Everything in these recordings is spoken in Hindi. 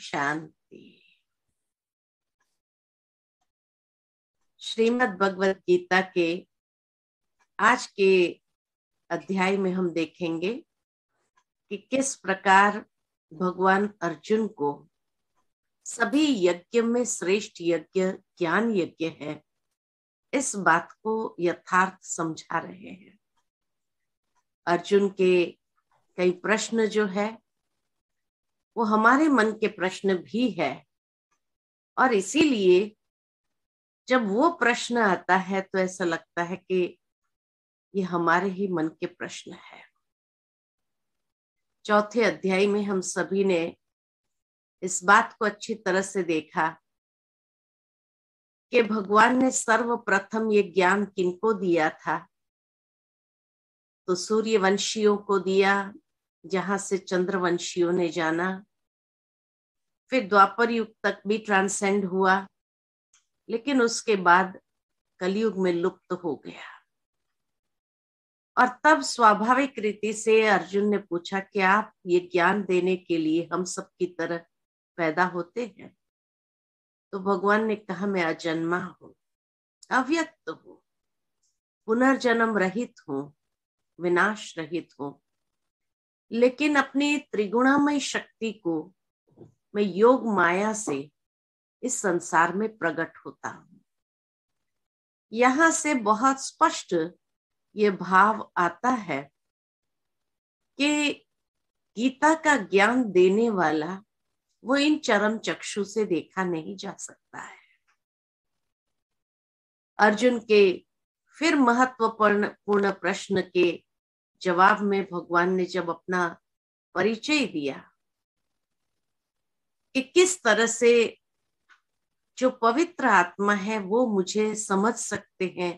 शांति श्रीमद् भगवत गीता के आज के अध्याय में हम देखेंगे कि किस प्रकार भगवान अर्जुन को सभी यज्ञ में श्रेष्ठ यज्ञ ज्ञान यज्ञ है इस बात को यथार्थ समझा रहे हैं अर्जुन के कई प्रश्न जो है वो हमारे मन के प्रश्न भी है और इसीलिए जब वो प्रश्न आता है तो ऐसा लगता है कि ये हमारे ही मन के प्रश्न है चौथे अध्याय में हम सभी ने इस बात को अच्छी तरह से देखा कि भगवान ने सर्वप्रथम ये ज्ञान किनको दिया था तो सूर्यवंशियों को दिया जहां से चंद्रवंशियों ने जाना फिर द्वापर युग तक भी ट्रांसेंड हुआ लेकिन उसके बाद कलयुग में लुप्त हो गया और तब स्वाभाविक रीति से अर्जुन ने पूछा कि आप ये ज्ञान देने के लिए हम सब की तरह पैदा होते हैं तो भगवान ने कहा मैं अजन्मा हूं अव्यक्त हूं पुनर्जन्म रहित हूं विनाश रहित हूं लेकिन अपनी त्रिगुणामय शक्ति को मैं योग माया से इस संसार में प्रकट होता हूं यहां से बहुत स्पष्ट ये भाव आता है कि गीता का ज्ञान देने वाला वो इन चरम चक्षु से देखा नहीं जा सकता है अर्जुन के फिर महत्वपूर्ण पूर्ण प्रश्न के जवाब में भगवान ने जब अपना परिचय दिया कि किस तरह से जो पवित्र आत्मा है वो मुझे समझ सकते हैं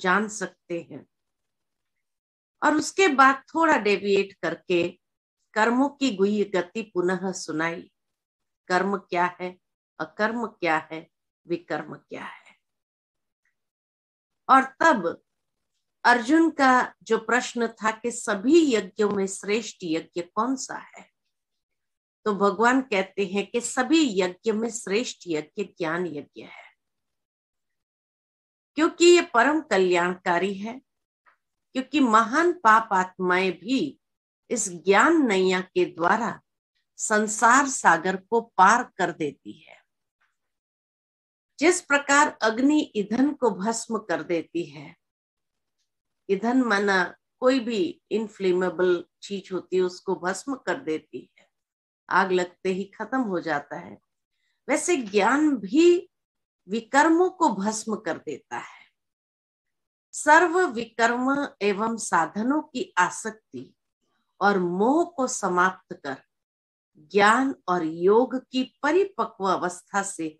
जान सकते हैं और उसके बाद थोड़ा डेविएट करके कर्मों की गुई गति पुनः सुनाई कर्म क्या है अकर्म क्या है विकर्म क्या है और तब अर्जुन का जो प्रश्न था कि सभी यज्ञों में श्रेष्ठ यज्ञ कौन सा है तो भगवान कहते हैं कि सभी यज्ञ में श्रेष्ठ यज्ञ ज्ञान यज्ञ है क्योंकि ये परम कल्याणकारी है क्योंकि महान पाप आत्माएं भी इस ज्ञान नैया के द्वारा संसार सागर को पार कर देती है जिस प्रकार अग्नि ईंधन को भस्म कर देती है ईंधन माना कोई भी इनफ्लेमेबल चीज होती है उसको भस्म कर देती है आग लगते ही खत्म हो जाता है वैसे ज्ञान भी विकर्मों को भस्म कर देता है सर्व विकर्म एवं साधनों की आसक्ति और मोह को समाप्त कर ज्ञान और योग की परिपक्व अवस्था से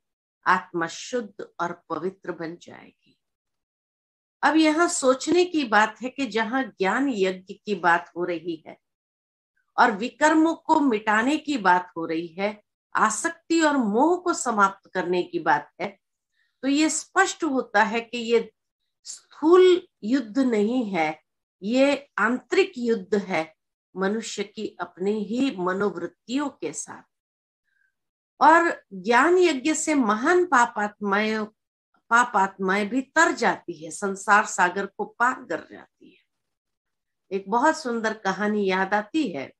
आत्मा शुद्ध और पवित्र बन जाएगी अब यहां सोचने की बात है कि जहां ज्ञान यज्ञ की बात हो रही है और विकर्म को मिटाने की बात हो रही है आसक्ति और मोह को समाप्त करने की बात है तो ये स्पष्ट होता है कि ये स्थूल युद्ध नहीं है ये आंतरिक युद्ध है मनुष्य की अपने ही मनोवृत्तियों के साथ और ज्ञान यज्ञ से महान पाप आत्माएं पाप आत्माएं भी तर जाती है संसार सागर को पार कर जाती है एक बहुत सुंदर कहानी याद आती है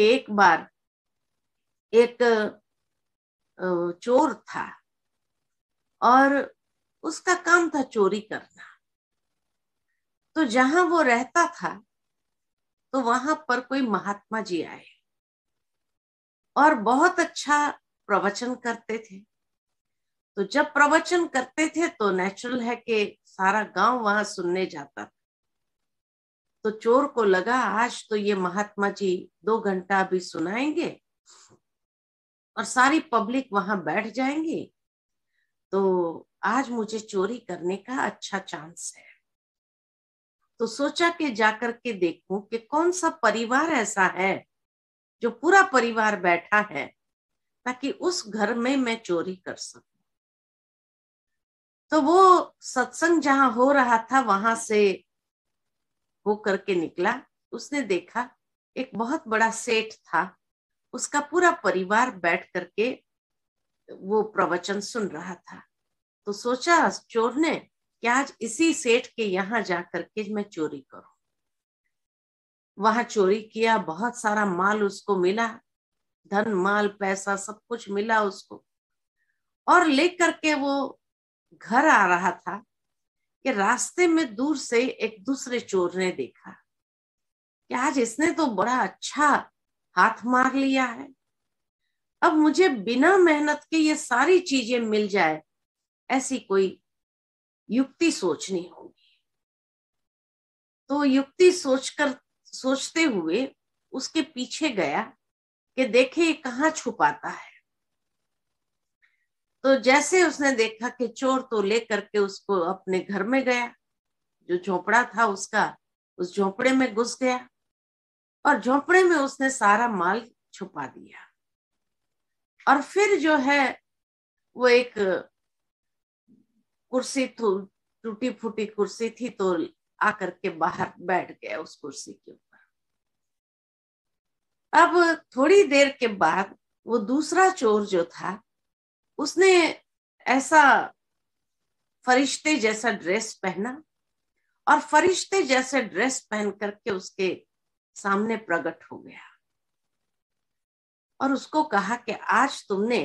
एक बार एक चोर था और उसका काम था चोरी करना तो जहां वो रहता था तो वहां पर कोई महात्मा जी आए और बहुत अच्छा प्रवचन करते थे तो जब प्रवचन करते थे तो नेचुरल है कि सारा गांव वहां सुनने जाता था तो चोर को लगा आज तो ये महात्मा जी दो घंटा अभी सुनाएंगे और सारी पब्लिक वहां बैठ जाएंगी तो आज मुझे चोरी करने का अच्छा चांस है तो सोचा कि जाकर के देखूं कि कौन सा परिवार ऐसा है जो पूरा परिवार बैठा है ताकि उस घर में मैं चोरी कर सकूं तो वो सत्संग जहां हो रहा था वहां से वो करके निकला उसने देखा एक बहुत बड़ा सेठ था उसका पूरा परिवार बैठ करके वो प्रवचन सुन रहा था तो सोचा चोर ने कि आज इसी सेठ के यहाँ जा करके मैं चोरी करूं वहां चोरी किया बहुत सारा माल उसको मिला धन माल पैसा सब कुछ मिला उसको और लेकर के वो घर आ रहा था कि रास्ते में दूर से एक दूसरे चोर ने देखा कि आज इसने तो बड़ा अच्छा हाथ मार लिया है अब मुझे बिना मेहनत के ये सारी चीजें मिल जाए ऐसी कोई युक्ति सोचनी होगी तो युक्ति सोचकर सोचते हुए उसके पीछे गया कि देखे ये कहाँ छुपाता है तो जैसे उसने देखा कि चोर तो लेकर के उसको अपने घर में गया जो झोपड़ा था उसका उस झोपड़े में घुस गया और झोपड़े में उसने सारा माल छुपा दिया और फिर जो है वो एक कुर्सी तो, टूटी फूटी कुर्सी थी तो आकर के बाहर बैठ गया उस कुर्सी के ऊपर अब थोड़ी देर के बाद वो दूसरा चोर जो था उसने ऐसा फरिश्ते जैसा ड्रेस पहना और फरिश्ते जैसे ड्रेस पहन करके उसके सामने प्रकट हो गया और उसको कहा कि आज तुमने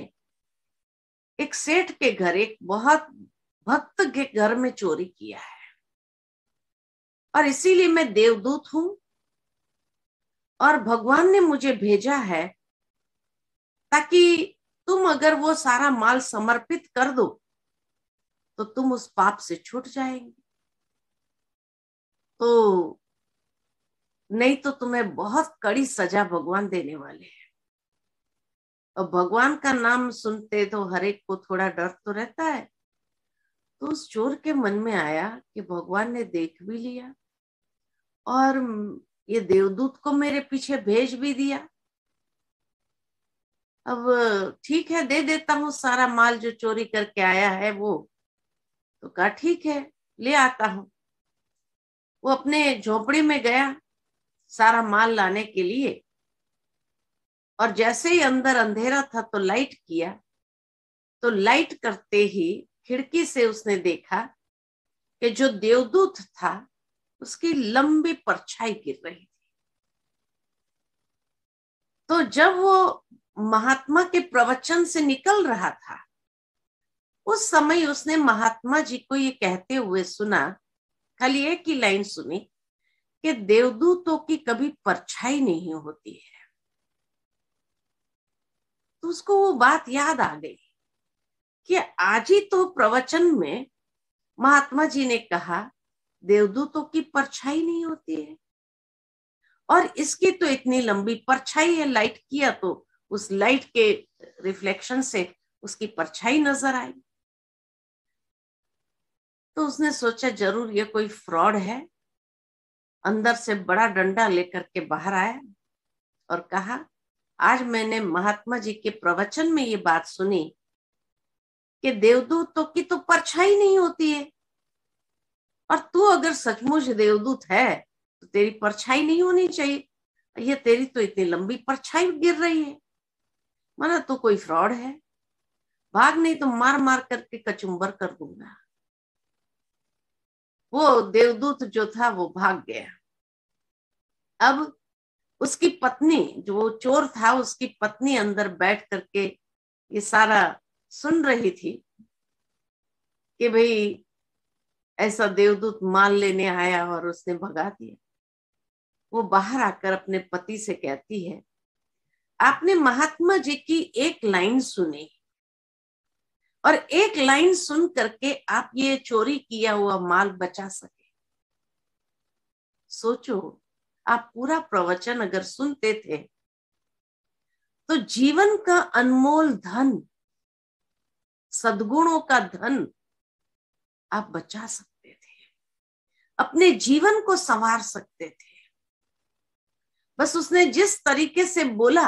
एक सेठ के घर एक बहुत भक्त के घर में चोरी किया है और इसीलिए मैं देवदूत हूं और भगवान ने मुझे भेजा है ताकि तुम अगर वो सारा माल समर्पित कर दो तो तुम उस पाप से छूट जाएंगे तो नहीं तो तुम्हें बहुत कड़ी सजा भगवान देने वाले हैं और भगवान का नाम सुनते तो हर एक को थोड़ा डर तो रहता है तो उस चोर के मन में आया कि भगवान ने देख भी लिया और ये देवदूत को मेरे पीछे भेज भी दिया अब ठीक है दे देता हूँ सारा माल जो चोरी करके आया है वो तो कहा ठीक है ले आता हूँ वो अपने झोपड़ी में गया सारा माल लाने के लिए और जैसे ही अंदर अंधेरा था तो लाइट किया तो लाइट करते ही खिड़की से उसने देखा कि जो देवदूत था उसकी लंबी परछाई गिर रही थी तो जब वो महात्मा के प्रवचन से निकल रहा था उस समय उसने महात्मा जी को ये कहते हुए सुना खाली एक ही लाइन सुनी कि देवदूतों की कभी परछाई नहीं होती है तो उसको वो बात याद आ गई कि आज ही तो प्रवचन में महात्मा जी ने कहा देवदूतों की परछाई नहीं होती है और इसकी तो इतनी लंबी परछाई है लाइट किया तो उस लाइट के रिफ्लेक्शन से उसकी परछाई नजर आई तो उसने सोचा जरूर ये कोई फ्रॉड है अंदर से बड़ा डंडा लेकर के बाहर आया और कहा आज मैंने महात्मा जी के प्रवचन में ये बात सुनी कि देवदूतों तो की तो परछाई नहीं होती है और तू अगर सचमुच देवदूत है तो तेरी परछाई नहीं होनी चाहिए ये तेरी तो इतनी लंबी परछाई गिर रही है माना तू तो कोई फ्रॉड है भाग नहीं तो मार मार करके कचुम्बर कर दूंगा वो देवदूत जो था वो भाग गया अब उसकी पत्नी जो वो चोर था उसकी पत्नी अंदर बैठ करके ये सारा सुन रही थी कि भाई ऐसा देवदूत माल लेने आया और उसने भगा दिया वो बाहर आकर अपने पति से कहती है आपने महात्मा जी की एक लाइन सुनी और एक लाइन सुन करके आप ये चोरी किया हुआ माल बचा सके सोचो आप पूरा प्रवचन अगर सुनते थे तो जीवन का अनमोल धन सदगुणों का धन आप बचा सकते थे अपने जीवन को संवार सकते थे बस उसने जिस तरीके से बोला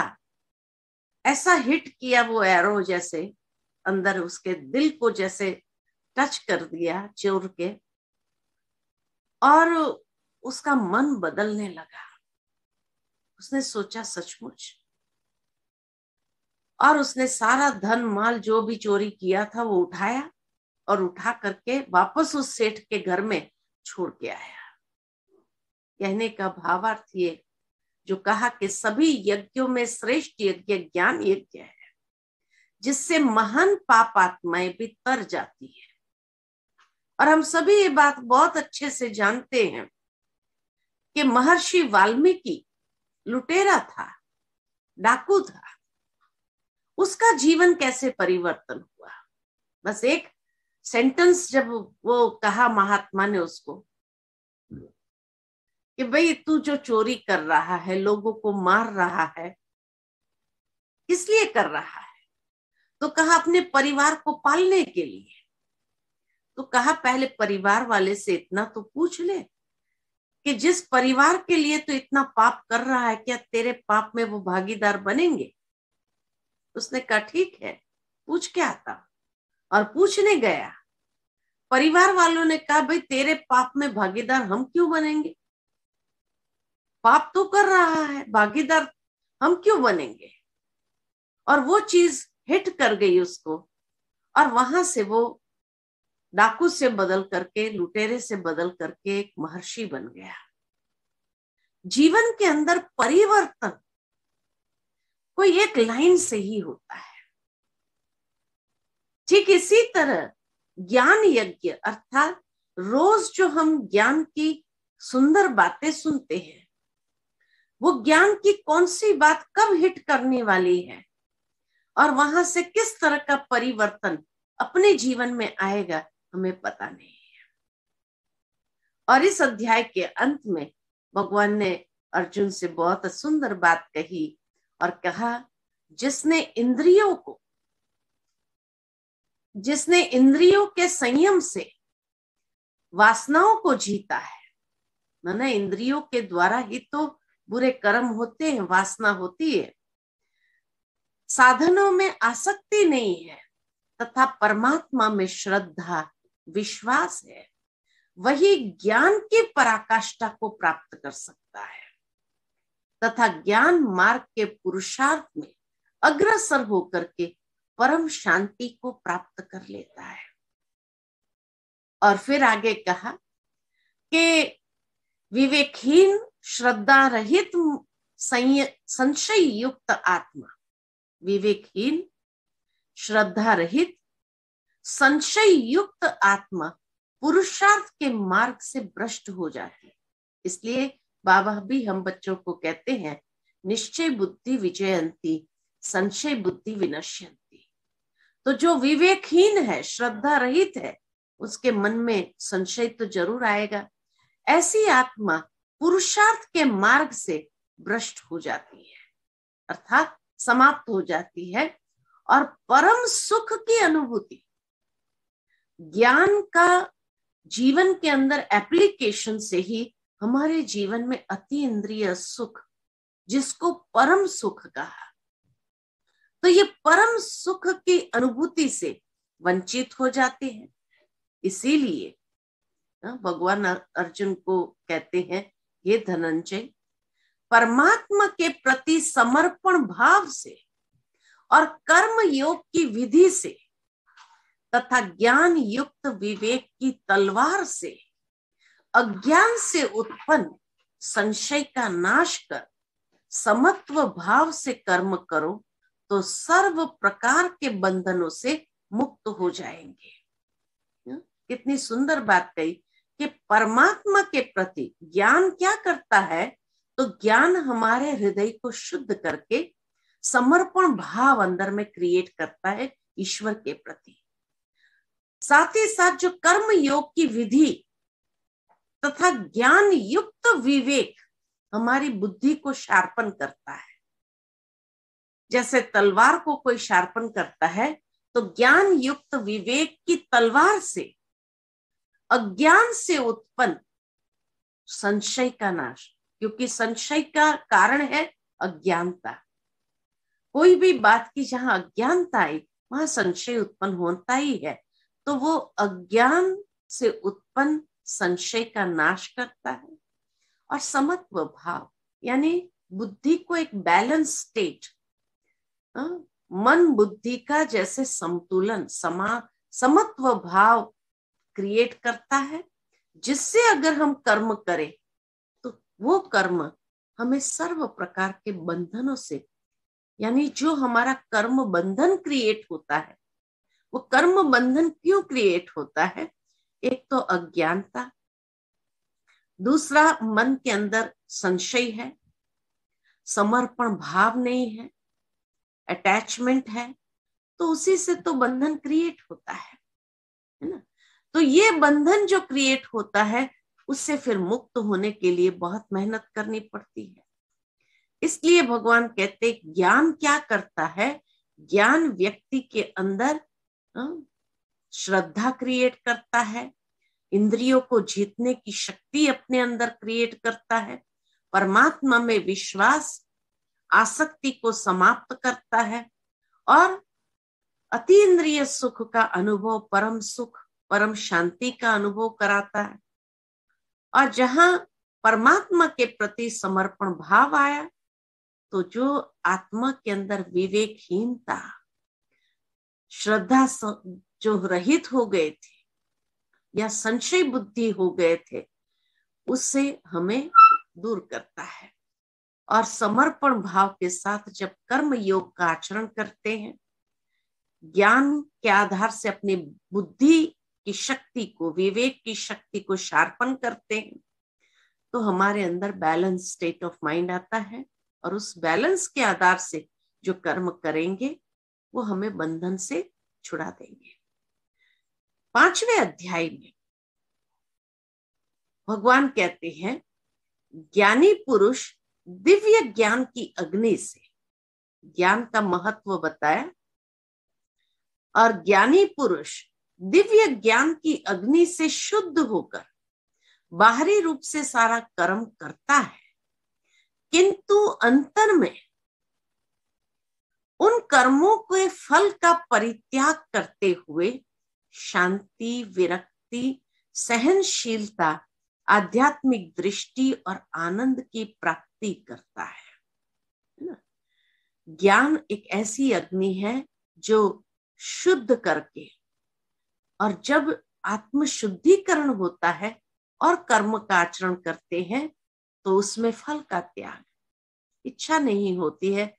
ऐसा हिट किया वो एरो जैसे अंदर उसके दिल को जैसे टच कर दिया चोर के और उसका मन बदलने लगा उसने सोचा सचमुच और उसने सारा धन माल जो भी चोरी किया था वो उठाया और उठा करके वापस उस सेठ के घर में छोड़ के आया कहने का भावार्थ ये जो कहा कि सभी यज्ञों में श्रेष्ठ यज्ञ ज्ञान यज्ञ है जिससे महान पाप आत्माएं भी तर जाती है और हम सभी ये बात बहुत अच्छे से जानते हैं कि महर्षि वाल्मीकि लुटेरा था डाकू था उसका जीवन कैसे परिवर्तन हुआ बस एक सेंटेंस जब वो कहा महात्मा ने उसको कि भाई तू जो चोरी कर रहा है लोगों को मार रहा है किस लिए कर रहा है तो कहा अपने परिवार को पालने के लिए तो कहा पहले परिवार वाले से इतना तो पूछ ले कि जिस परिवार के लिए तो इतना पाप कर रहा है क्या तेरे पाप में वो भागीदार बनेंगे उसने कहा ठीक है पूछ के आता और पूछने गया परिवार वालों ने कहा भाई तेरे पाप में भागीदार हम क्यों बनेंगे पाप तो कर रहा है भागीदार हम क्यों बनेंगे और वो चीज हिट कर गई उसको और वहां से वो डाकू से बदल करके लुटेरे से बदल करके एक महर्षि बन गया जीवन के अंदर परिवर्तन कोई एक लाइन से ही होता है ठीक इसी तरह ज्ञान यज्ञ अर्थात रोज जो हम ज्ञान की सुंदर बातें सुनते हैं वो ज्ञान की कौन सी बात कब हिट करने वाली है और वहां से किस तरह का परिवर्तन अपने जीवन में आएगा हमें पता नहीं है और इस अध्याय के अंत में भगवान ने अर्जुन से बहुत सुंदर बात कही और कहा जिसने इंद्रियों को जिसने इंद्रियों के संयम से वासनाओं को जीता है ना इंद्रियों के द्वारा ही तो बुरे कर्म होते हैं वासना होती है साधनों में आसक्ति नहीं है तथा परमात्मा में श्रद्धा विश्वास है वही ज्ञान की पराकाष्ठा को प्राप्त कर सकता है तथा ज्ञान मार्ग के पुरुषार्थ में अग्रसर होकर के परम शांति को प्राप्त कर लेता है और फिर आगे कहा कि विवेकहीन श्रद्धा रहित संशय युक्त आत्मा विवेकहीन श्रद्धा रहित संशय युक्त आत्मा पुरुषार्थ के मार्ग से भ्रष्ट हो जाती है इसलिए बाबा भी हम बच्चों को कहते हैं निश्चय बुद्धि विजयंती संशय बुद्धि विनश्यंती तो जो विवेकहीन है श्रद्धा रहित है उसके मन में संशय तो जरूर आएगा ऐसी आत्मा पुरुषार्थ के मार्ग से भ्रष्ट हो जाती है अर्थात समाप्त हो जाती है और परम सुख की अनुभूति ज्ञान का जीवन के अंदर एप्लीकेशन से ही हमारे जीवन में अति इंद्रिय सुख जिसको परम सुख कहा तो ये परम सुख की अनुभूति से वंचित हो जाते हैं इसीलिए हाँ, भगवान अर्जुन को कहते हैं ये धनंजय परमात्मा के प्रति समर्पण भाव से और कर्म योग की विधि से तथा ज्ञान युक्त विवेक की तलवार से अज्ञान से उत्पन्न संशय का नाश कर समत्व भाव से कर्म करो तो सर्व प्रकार के बंधनों से मुक्त हो जाएंगे हम्म, कितनी सुंदर बात कही कि परमात्मा के प्रति ज्ञान क्या करता है तो ज्ञान हमारे हृदय को शुद्ध करके समर्पण भाव अंदर में क्रिएट करता है ईश्वर के प्रति साथ ही साथ जो कर्म योग की विधि तथा ज्ञान युक्त विवेक हमारी बुद्धि को शार्पन करता है जैसे तलवार को कोई शार्पन करता है तो ज्ञान युक्त विवेक की तलवार से अज्ञान से उत्पन्न संशय का नाश क्योंकि संशय का कारण है अज्ञानता कोई भी बात की जहां अज्ञानता आई वहां संशय उत्पन्न होता ही है तो वो अज्ञान से उत्पन्न संशय का नाश करता है और समत्व भाव यानी बुद्धि को एक बैलेंस स्टेट हाँ, मन बुद्धि का जैसे संतुलन समा समत्व भाव क्रिएट करता है जिससे अगर हम कर्म करें तो वो कर्म हमें सर्व प्रकार के बंधनों से यानी जो हमारा कर्म बंधन क्रिएट होता है वो कर्म बंधन क्यों क्रिएट होता है एक तो अज्ञानता दूसरा मन के अंदर संशय है समर्पण भाव नहीं है अटैचमेंट है तो उसी से तो बंधन क्रिएट होता है है ना तो ये बंधन जो क्रिएट होता है उससे फिर मुक्त होने के लिए बहुत मेहनत करनी पड़ती है इसलिए भगवान कहते ज्ञान क्या करता है ज्ञान व्यक्ति के अंदर श्रद्धा क्रिएट करता है इंद्रियों को जीतने की शक्ति अपने अंदर क्रिएट करता है परमात्मा में विश्वास आसक्ति को समाप्त करता है और अति इंद्रिय सुख का अनुभव परम सुख परम शांति का अनुभव कराता है और जहां परमात्मा के प्रति समर्पण भाव आया तो जो आत्मा के अंदर विवेकहीनता श्रद्धा जो रहित हो गए थे या संशय बुद्धि हो गए थे उससे हमें दूर करता है और समर्पण भाव के साथ जब कर्म योग का आचरण करते हैं ज्ञान के आधार से अपनी बुद्धि की शक्ति को विवेक की शक्ति को शार्पन करते हैं तो हमारे अंदर बैलेंस स्टेट ऑफ माइंड आता है और उस बैलेंस के आधार से जो कर्म करेंगे वो हमें बंधन से छुड़ा देंगे पांचवें अध्याय में भगवान कहते हैं ज्ञानी पुरुष दिव्य ज्ञान की अग्नि से ज्ञान का महत्व बताया और ज्ञानी पुरुष दिव्य ज्ञान की अग्नि से शुद्ध होकर बाहरी रूप से सारा कर्म करता है किंतु अंतर में उन कर्मों के फल का परित्याग करते हुए शांति विरक्ति सहनशीलता आध्यात्मिक दृष्टि और आनंद की प्राप्ति करता है ज्ञान एक ऐसी अग्नि है जो शुद्ध करके और जब आत्म शुद्धिकरण होता है और कर्म का आचरण करते हैं तो उसमें फल का त्याग इच्छा नहीं होती है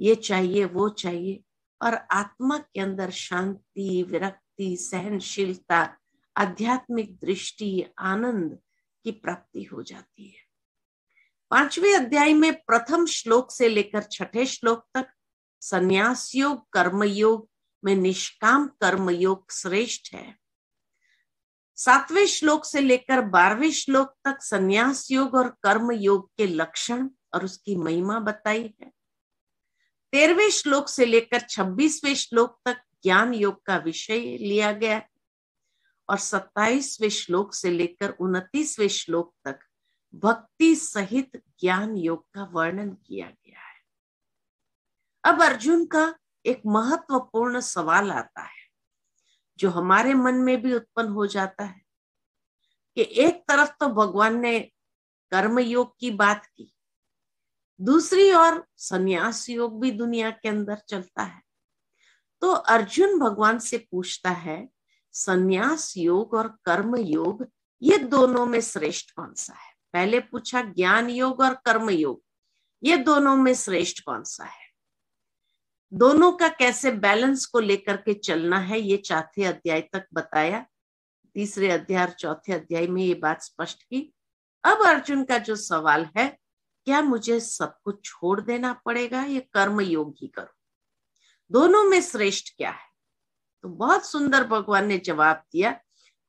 ये चाहिए वो चाहिए और आत्मा के अंदर शांति विरक्ति सहनशीलता आध्यात्मिक दृष्टि आनंद की प्राप्ति हो जाती है पांचवें अध्याय में प्रथम श्लोक से लेकर छठे श्लोक तक संन्यास योग कर्मयोग में निष्काम कर्मयोग श्रेष्ठ है सातवें श्लोक से लेकर बारहवें श्लोक तक संन्यास योग और कर्म योग के लक्षण और उसकी महिमा बताई है तेरहवें श्लोक से लेकर छब्बीसवें श्लोक तक ज्ञान योग का विषय लिया गया है और सत्ताईसवें श्लोक से लेकर उनतीसवें श्लोक तक भक्ति सहित ज्ञान योग का वर्णन किया गया है अब अर्जुन का एक महत्वपूर्ण सवाल आता है जो हमारे मन में भी उत्पन्न हो जाता है कि एक तरफ तो भगवान ने कर्म योग की बात की दूसरी ओर संन्यास योग भी दुनिया के अंदर चलता है तो अर्जुन भगवान से पूछता है संन्यास योग और कर्म योग ये दोनों में श्रेष्ठ कौन सा है पहले पूछा ज्ञान योग और कर्म योग ये दोनों में श्रेष्ठ कौन सा है दोनों का कैसे बैलेंस को लेकर के चलना है ये चौथे अध्याय तक बताया तीसरे अध्याय और चौथे अध्याय में ये बात स्पष्ट की अब अर्जुन का जो सवाल है क्या मुझे सब कुछ छोड़ देना पड़ेगा ये कर्म योग ही करो दोनों में श्रेष्ठ क्या है तो बहुत सुंदर भगवान ने जवाब दिया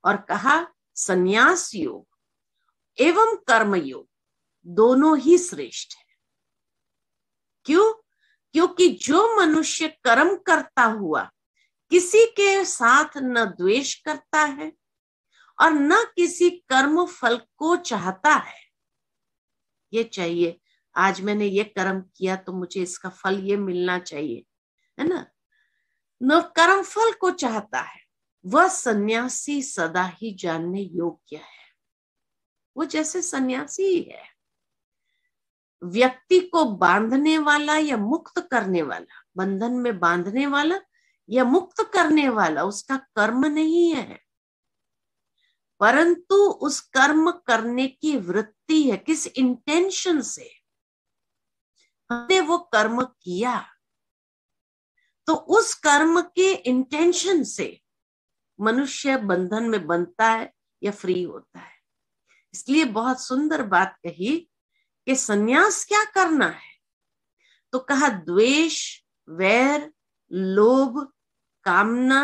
और कहा संन्यास योग एवं कर्म योग दोनों ही श्रेष्ठ है क्यों क्योंकि जो मनुष्य कर्म करता हुआ किसी के साथ न द्वेष करता है और न किसी कर्म फल को चाहता है ये चाहिए आज मैंने ये कर्म किया तो मुझे इसका फल ये मिलना चाहिए है ना न कर्म फल को चाहता है वह सन्यासी सदा ही जानने योग्य है वो जैसे सन्यासी ही है व्यक्ति को बांधने वाला या मुक्त करने वाला बंधन में बांधने वाला या मुक्त करने वाला उसका कर्म नहीं है परंतु उस कर्म करने की वृत्ति है किस इंटेंशन से हमने वो कर्म किया तो उस कर्म के इंटेंशन से मनुष्य बंधन में बनता है या फ्री होता है इसलिए बहुत सुंदर बात कही कि सन्यास क्या करना है तो कहा द्वेष वैर लोभ कामना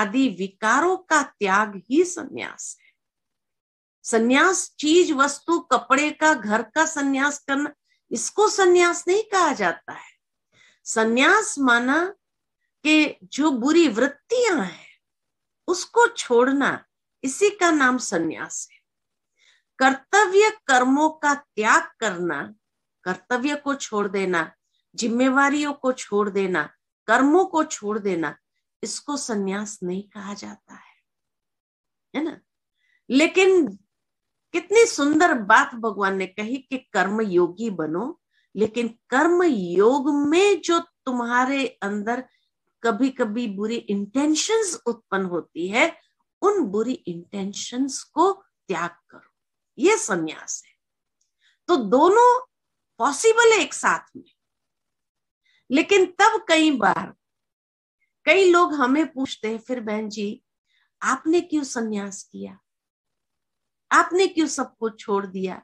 आदि विकारों का त्याग ही सन्यास है सन्यास चीज वस्तु कपड़े का घर का सन्यास करना इसको सन्यास नहीं कहा जाता है सन्यास माना कि जो बुरी वृत्तियां हैं उसको छोड़ना इसी का नाम सन्यास है कर्तव्य कर्मों का त्याग करना कर्तव्य को छोड़ देना जिम्मेवारियों को छोड़ देना कर्मों को छोड़ देना इसको सन्यास नहीं कहा जाता है है ना लेकिन कितनी सुंदर बात भगवान ने कही कि कर्म योगी बनो लेकिन कर्म योग में जो तुम्हारे अंदर कभी कभी बुरी इंटेंशंस उत्पन्न होती है उन बुरी इंटेंशंस को त्याग करो ये संन्यास है तो दोनों पॉसिबल है एक साथ में लेकिन तब कई बार कई लोग हमें पूछते हैं फिर बहन जी आपने क्यों सन्यास किया आपने क्यों सब कुछ छोड़ दिया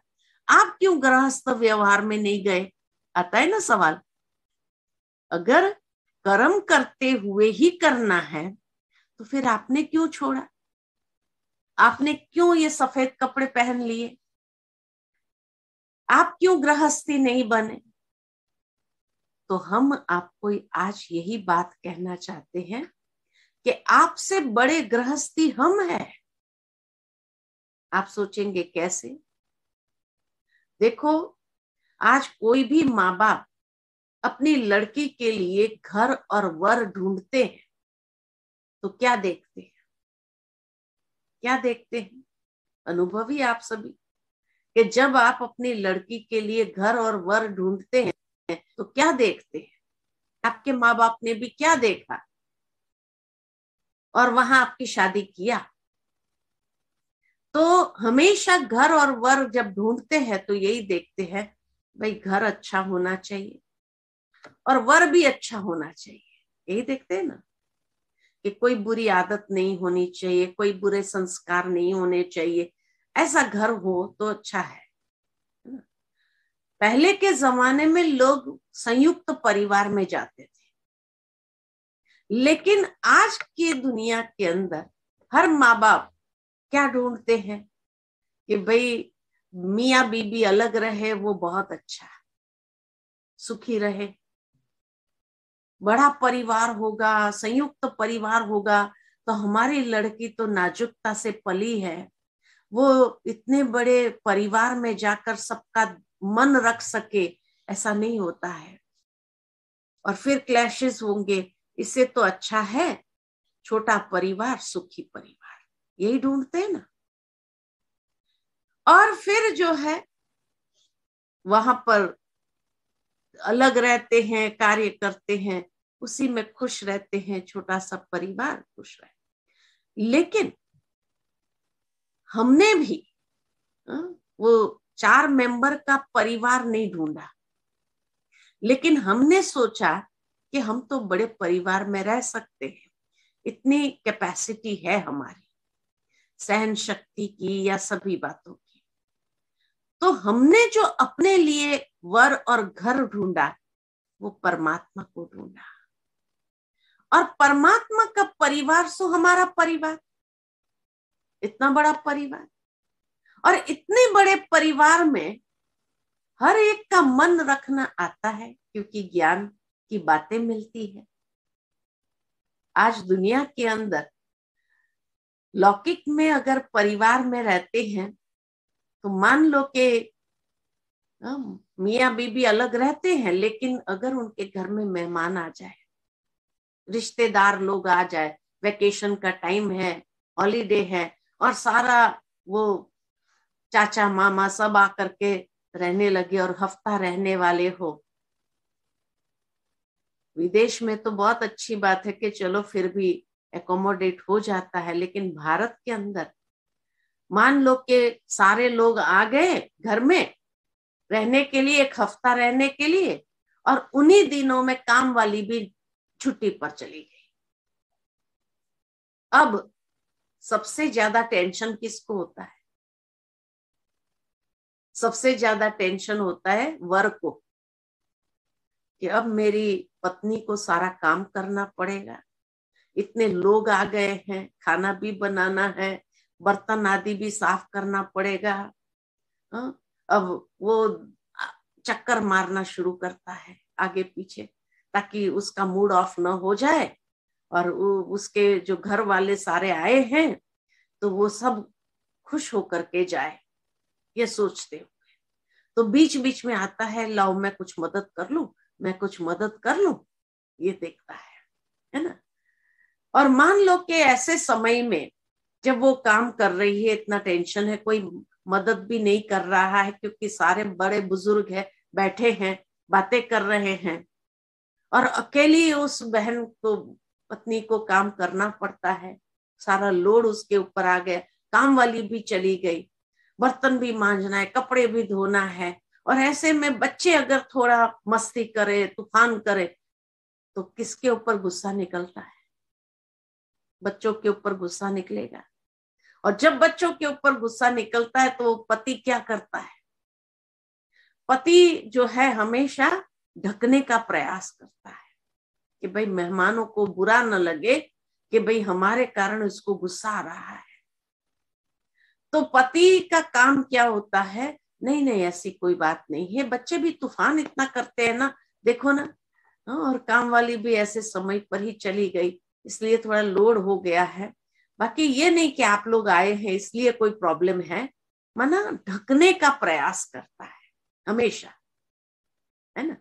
आप क्यों गृहस्थ व्यवहार में नहीं गए आता है ना सवाल अगर कर्म करते हुए ही करना है तो फिर आपने क्यों छोड़ा आपने क्यों ये सफेद कपड़े पहन लिए आप क्यों गृहस्थी नहीं बने तो हम आपको आज यही बात कहना चाहते हैं कि आपसे बड़े गृहस्थी हम हैं आप सोचेंगे कैसे देखो आज कोई भी माँ बाप अपनी लड़की के लिए घर और वर ढूंढते हैं तो क्या देखते हैं क्या देखते हैं अनुभवी आप सभी कि जब आप अपनी लड़की के लिए घर और वर ढूंढते हैं तो क्या देखते हैं आपके माँ बाप ने भी क्या देखा और वहां आपकी शादी किया तो हमेशा घर और वर जब ढूंढते हैं तो यही देखते हैं भाई घर अच्छा होना चाहिए और वर भी अच्छा होना चाहिए यही देखते हैं ना कि कोई बुरी आदत नहीं होनी चाहिए कोई बुरे संस्कार नहीं होने चाहिए ऐसा घर हो तो अच्छा है पहले के जमाने में लोग संयुक्त तो परिवार में जाते थे लेकिन आज की दुनिया के अंदर हर माँ बाप क्या ढूंढते हैं कि भाई मिया बीबी अलग रहे वो बहुत अच्छा सुखी रहे बड़ा परिवार होगा संयुक्त परिवार होगा तो हमारी लड़की तो नाजुकता से पली है वो इतने बड़े परिवार में जाकर सबका मन रख सके ऐसा नहीं होता है और फिर क्लैशेस होंगे इससे तो अच्छा है छोटा परिवार सुखी परिवार यही ढूंढते हैं ना और फिर जो है वहां पर अलग रहते हैं कार्य करते हैं उसी में खुश रहते हैं छोटा सा परिवार खुश रहे लेकिन हमने भी वो चार मेंबर का परिवार नहीं ढूंढा लेकिन हमने सोचा कि हम तो बड़े परिवार में रह सकते हैं इतनी कैपेसिटी है हमारी सहन शक्ति की या सभी बातों की तो हमने जो अपने लिए वर और घर ढूंढा वो परमात्मा को ढूंढा और परमात्मा का परिवार सो हमारा परिवार इतना बड़ा परिवार और इतने बड़े परिवार में हर एक का मन रखना आता है क्योंकि ज्ञान की बातें मिलती है आज दुनिया के अंदर लौकिक में अगर परिवार में रहते हैं तो मान लो के मियाँ बीबी अलग रहते हैं लेकिन अगर उनके घर में मेहमान आ जाए रिश्तेदार लोग आ जाए वेकेशन का टाइम है हॉलीडे है और सारा वो चाचा मामा सब आकर के रहने लगे और हफ्ता रहने वाले हो विदेश में तो बहुत अच्छी बात है कि चलो फिर भी एकोमोडेट हो जाता है लेकिन भारत के अंदर मान लो कि सारे लोग आ गए घर में रहने के लिए एक हफ्ता रहने के लिए और उन्हीं दिनों में काम वाली भी छुट्टी पर चली गई अब सबसे ज्यादा टेंशन किसको होता है सबसे ज्यादा टेंशन होता है वर को कि अब मेरी पत्नी को सारा काम करना पड़ेगा इतने लोग आ गए हैं खाना भी बनाना है बर्तन आदि भी साफ करना पड़ेगा हाँ, अब वो चक्कर मारना शुरू करता है आगे पीछे ताकि उसका मूड ऑफ ना हो जाए और उसके जो घर वाले सारे आए हैं तो वो सब खुश होकर के जाए ये सोचते हुए तो बीच बीच में आता है लाओ मैं कुछ मदद कर लू मैं कुछ मदद कर लू ये देखता है है ना और मान लो कि ऐसे समय में जब वो काम कर रही है इतना टेंशन है कोई मदद भी नहीं कर रहा है क्योंकि सारे बड़े बुजुर्ग है बैठे हैं बातें कर रहे हैं और अकेली उस बहन को पत्नी को काम करना पड़ता है सारा लोड उसके ऊपर आ गया काम वाली भी चली गई बर्तन भी मांझना है कपड़े भी धोना है और ऐसे में बच्चे अगर थोड़ा मस्ती करे तूफान करे तो किसके ऊपर गुस्सा निकलता है बच्चों के ऊपर गुस्सा निकलेगा और जब बच्चों के ऊपर गुस्सा निकलता है तो पति क्या करता है पति जो है हमेशा ढकने का प्रयास करता है कि भाई मेहमानों को बुरा न लगे कि भाई हमारे कारण उसको गुस्सा आ रहा है तो पति का काम क्या होता है नहीं नहीं ऐसी कोई बात नहीं है बच्चे भी तूफान इतना करते हैं ना देखो ना हाँ, और काम वाली भी ऐसे समय पर ही चली गई इसलिए थोड़ा लोड हो गया है बाकी ये नहीं कि आप लोग आए हैं इसलिए कोई प्रॉब्लम है मना ढकने का प्रयास करता है हमेशा है ना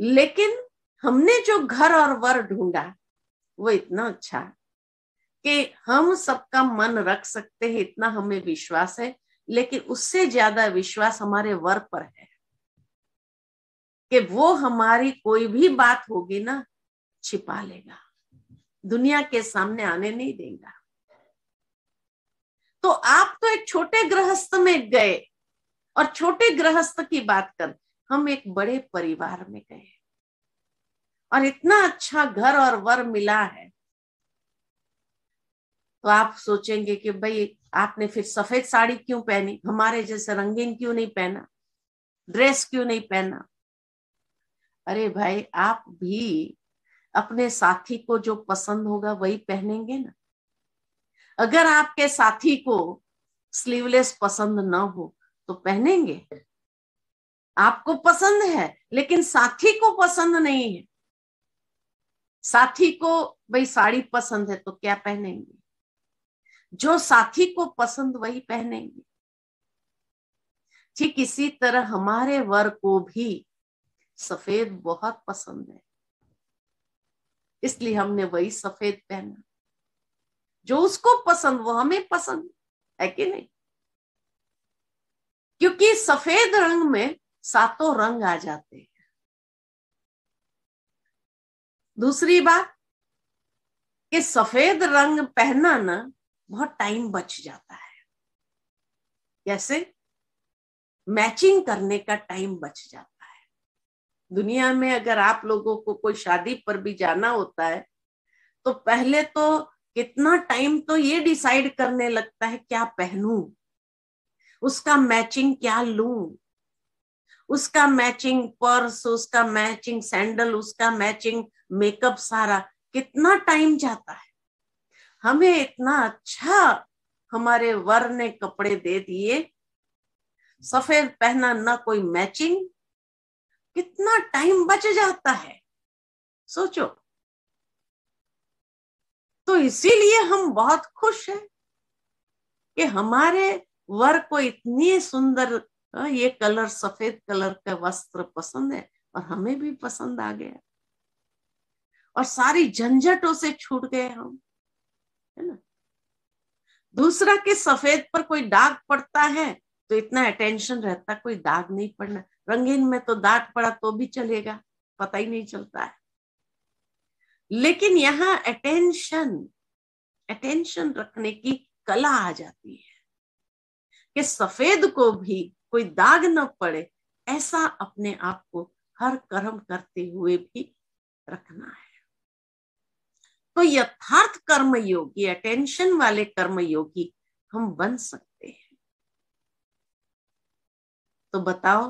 लेकिन हमने जो घर और वर ढूंढा वो इतना अच्छा कि हम सबका मन रख सकते हैं इतना हमें विश्वास है लेकिन उससे ज्यादा विश्वास हमारे वर पर है कि वो हमारी कोई भी बात होगी ना छिपा लेगा दुनिया के सामने आने नहीं देगा तो आप तो एक छोटे गृहस्थ में गए और छोटे गृहस्थ की बात करते हम एक बड़े परिवार में गए और इतना अच्छा घर और वर मिला है तो आप सोचेंगे कि भाई आपने फिर सफेद साड़ी क्यों पहनी हमारे जैसे रंगीन क्यों नहीं पहना ड्रेस क्यों नहीं पहना अरे भाई आप भी अपने साथी को जो पसंद होगा वही पहनेंगे ना अगर आपके साथी को स्लीवलेस पसंद ना हो तो पहनेंगे आपको पसंद है लेकिन साथी को पसंद नहीं है साथी को भाई साड़ी पसंद है तो क्या पहनेंगे जो साथी को पसंद वही पहनेंगे ठीक इसी तरह हमारे वर को भी सफेद बहुत पसंद है इसलिए हमने वही सफेद पहना जो उसको पसंद वो हमें पसंद है कि नहीं क्योंकि सफेद रंग में सातों रंग आ जाते हैं दूसरी बात कि सफेद रंग पहनना ना बहुत टाइम बच जाता है जैसे मैचिंग करने का टाइम बच जाता है दुनिया में अगर आप लोगों को कोई शादी पर भी जाना होता है तो पहले तो कितना टाइम तो ये डिसाइड करने लगता है क्या पहनूं उसका मैचिंग क्या लू उसका मैचिंग पर्स उसका मैचिंग सैंडल उसका मैचिंग मेकअप सारा कितना टाइम जाता है हमें इतना अच्छा हमारे वर ने कपड़े दे दिए सफेद पहना ना कोई मैचिंग कितना टाइम बच जाता है सोचो तो इसीलिए हम बहुत खुश हैं कि हमारे वर को इतनी सुंदर हाँ, ये कलर सफेद कलर का वस्त्र पसंद है और हमें भी पसंद आ गया और सारी झंझटों से छूट गए हम है ना दूसरा के सफेद पर कोई दाग पड़ता है तो इतना अटेंशन रहता कोई दाग नहीं पड़ना रंगीन में तो दाग पड़ा तो भी चलेगा पता ही नहीं चलता है लेकिन यहां अटेंशन अटेंशन रखने की कला आ जाती है कि सफेद को भी कोई दाग न पड़े ऐसा अपने आप को हर कर्म करते हुए भी रखना है तो यथार्थ कर्म योगी अटेंशन वाले कर्म योगी हम बन सकते हैं तो बताओ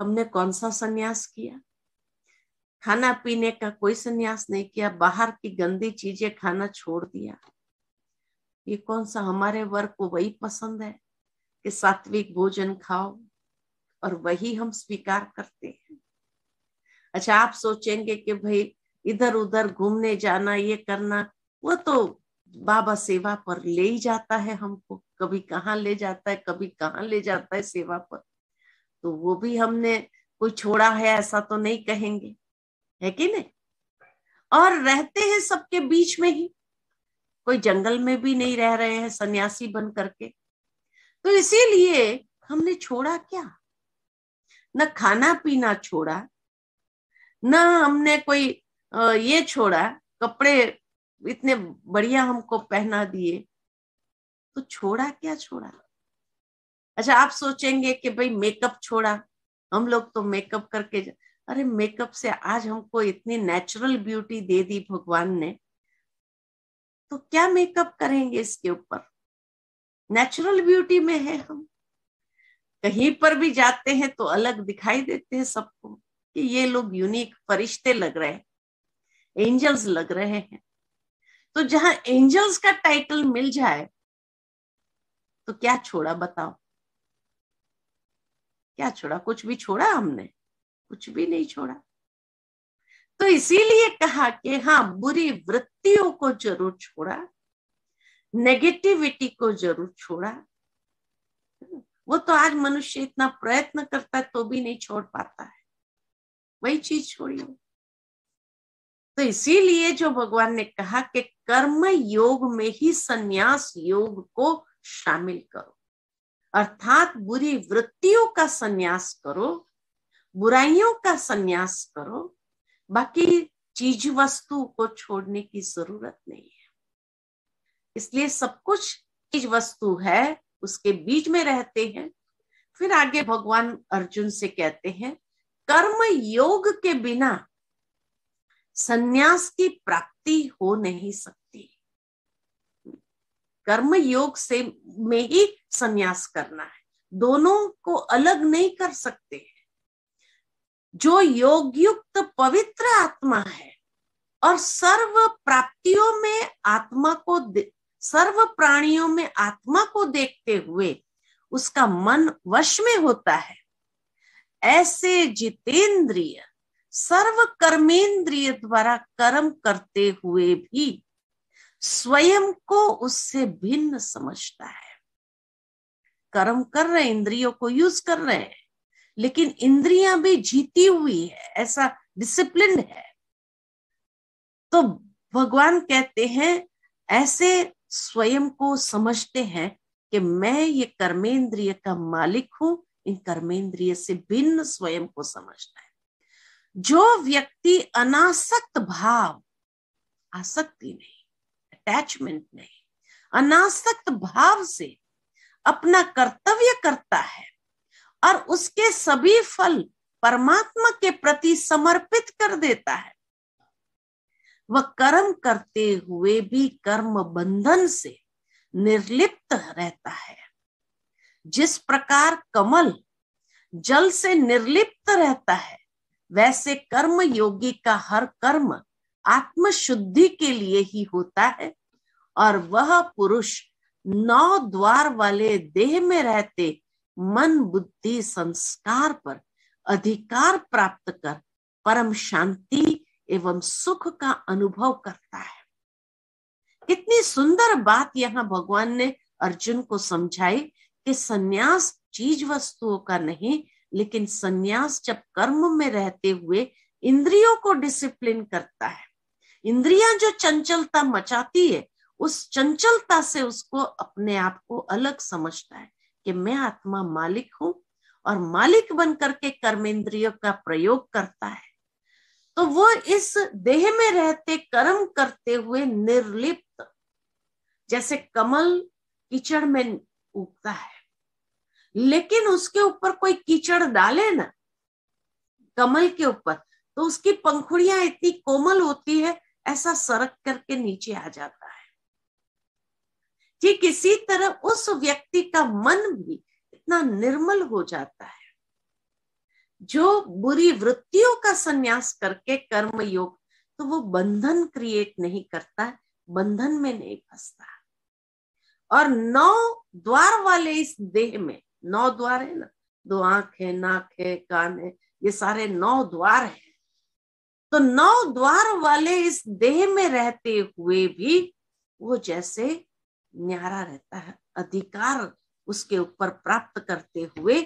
हमने कौन सा संन्यास किया खाना पीने का कोई संन्यास नहीं किया बाहर की गंदी चीजें खाना छोड़ दिया ये कौन सा हमारे वर्ग को वही पसंद है कि सात्विक भोजन खाओ और वही हम स्वीकार करते हैं अच्छा आप सोचेंगे कि भाई इधर उधर घूमने जाना ये करना वो तो बाबा सेवा पर ले ही जाता है हमको कभी कहाँ ले जाता है कभी कहाँ ले जाता है सेवा पर तो वो भी हमने कोई छोड़ा है ऐसा तो नहीं कहेंगे है कि नहीं और रहते हैं सबके बीच में ही कोई जंगल में भी नहीं रह रहे हैं सन्यासी बन करके तो इसीलिए हमने छोड़ा क्या न खाना पीना छोड़ा न हमने कोई ये छोड़ा कपड़े इतने बढ़िया हमको पहना दिए तो छोड़ा क्या छोड़ा अच्छा आप सोचेंगे कि भाई मेकअप छोड़ा हम लोग तो मेकअप करके अरे मेकअप से आज हमको इतनी नेचुरल ब्यूटी दे दी भगवान ने तो क्या मेकअप करेंगे इसके ऊपर नेचुरल ब्यूटी में है हम कहीं पर भी जाते हैं तो अलग दिखाई देते हैं सबको कि ये लोग यूनिक फरिश्ते लग रहे हैं एंजल्स लग रहे हैं तो जहां एंजल्स का टाइटल मिल जाए तो क्या छोड़ा बताओ क्या छोड़ा कुछ भी छोड़ा हमने कुछ भी नहीं छोड़ा तो इसीलिए कहा कि हाँ बुरी वृत्तियों को जरूर छोड़ा नेगेटिविटी को जरूर छोड़ा वो तो आज मनुष्य इतना प्रयत्न करता है तो भी नहीं छोड़ पाता है वही चीज छोड़िए तो इसीलिए जो भगवान ने कहा कि कर्म योग में ही संन्यास योग को शामिल करो अर्थात बुरी वृत्तियों का संन्यास करो बुराइयों का संन्यास करो बाकी चीज वस्तु को छोड़ने की जरूरत नहीं इसलिए सब कुछ चीज वस्तु है उसके बीच में रहते हैं फिर आगे भगवान अर्जुन से कहते हैं कर्म योग के बिना संन्यास की प्राप्ति हो नहीं सकती कर्म योग से में ही संन्यास करना है दोनों को अलग नहीं कर सकते हैं जो योगयुक्त पवित्र आत्मा है और सर्व प्राप्तियों में आत्मा को सर्व प्राणियों में आत्मा को देखते हुए उसका मन वश में होता है ऐसे जितेंद्रिय सर्व कर्मेंद्रिय द्वारा कर्म करते हुए भी स्वयं को उससे भिन्न समझता है कर्म कर रहे इंद्रियों को यूज कर रहे हैं लेकिन इंद्रियां भी जीती हुई है ऐसा डिसिप्लिन है तो भगवान कहते हैं ऐसे स्वयं को समझते हैं कि मैं ये कर्मेंद्रिय का मालिक हूं इन कर्मेंद्रिय से भिन्न स्वयं को समझता है जो व्यक्ति अनासक्त भाव आसक्ति नहीं अटैचमेंट नहीं अनासक्त भाव से अपना कर्तव्य करता है और उसके सभी फल परमात्मा के प्रति समर्पित कर देता है वह कर्म करते हुए भी कर्म बंधन से निर्लिप्त रहता है जिस प्रकार कमल जल से निर्लिप्त रहता है वैसे कर्म योगी का हर कर्म आत्म शुद्धि के लिए ही होता है और वह पुरुष नौ द्वार वाले देह में रहते मन बुद्धि संस्कार पर अधिकार प्राप्त कर परम शांति एवं सुख का अनुभव करता है कितनी सुंदर बात यहाँ भगवान ने अर्जुन को समझाई कि सन्यास चीज वस्तुओं का नहीं लेकिन सन्यास जब कर्म में रहते हुए इंद्रियों को डिसिप्लिन करता है इंद्रियां जो चंचलता मचाती है उस चंचलता से उसको अपने आप को अलग समझता है कि मैं आत्मा मालिक हूं और मालिक बनकर के कर्म इंद्रियों का प्रयोग करता है तो वो इस देह में रहते कर्म करते हुए निर्लिप्त जैसे कमल कीचड़ में उगता है लेकिन उसके ऊपर कोई कीचड़ डाले ना कमल के ऊपर तो उसकी पंखुड़ियां इतनी कोमल होती है ऐसा सरक करके नीचे आ जाता है ठीक इसी तरह उस व्यक्ति का मन भी इतना निर्मल हो जाता है जो बुरी वृत्तियों का संन्यास करके कर्म योग तो वो बंधन क्रिएट नहीं करता है बंधन में नहीं फंसता और नौ द्वार वाले इस देह में नौ द्वार है ना दो आंख है नाक है कान है ये सारे नौ द्वार है तो नौ द्वार वाले इस देह में रहते हुए भी वो जैसे न्यारा रहता है अधिकार उसके ऊपर प्राप्त करते हुए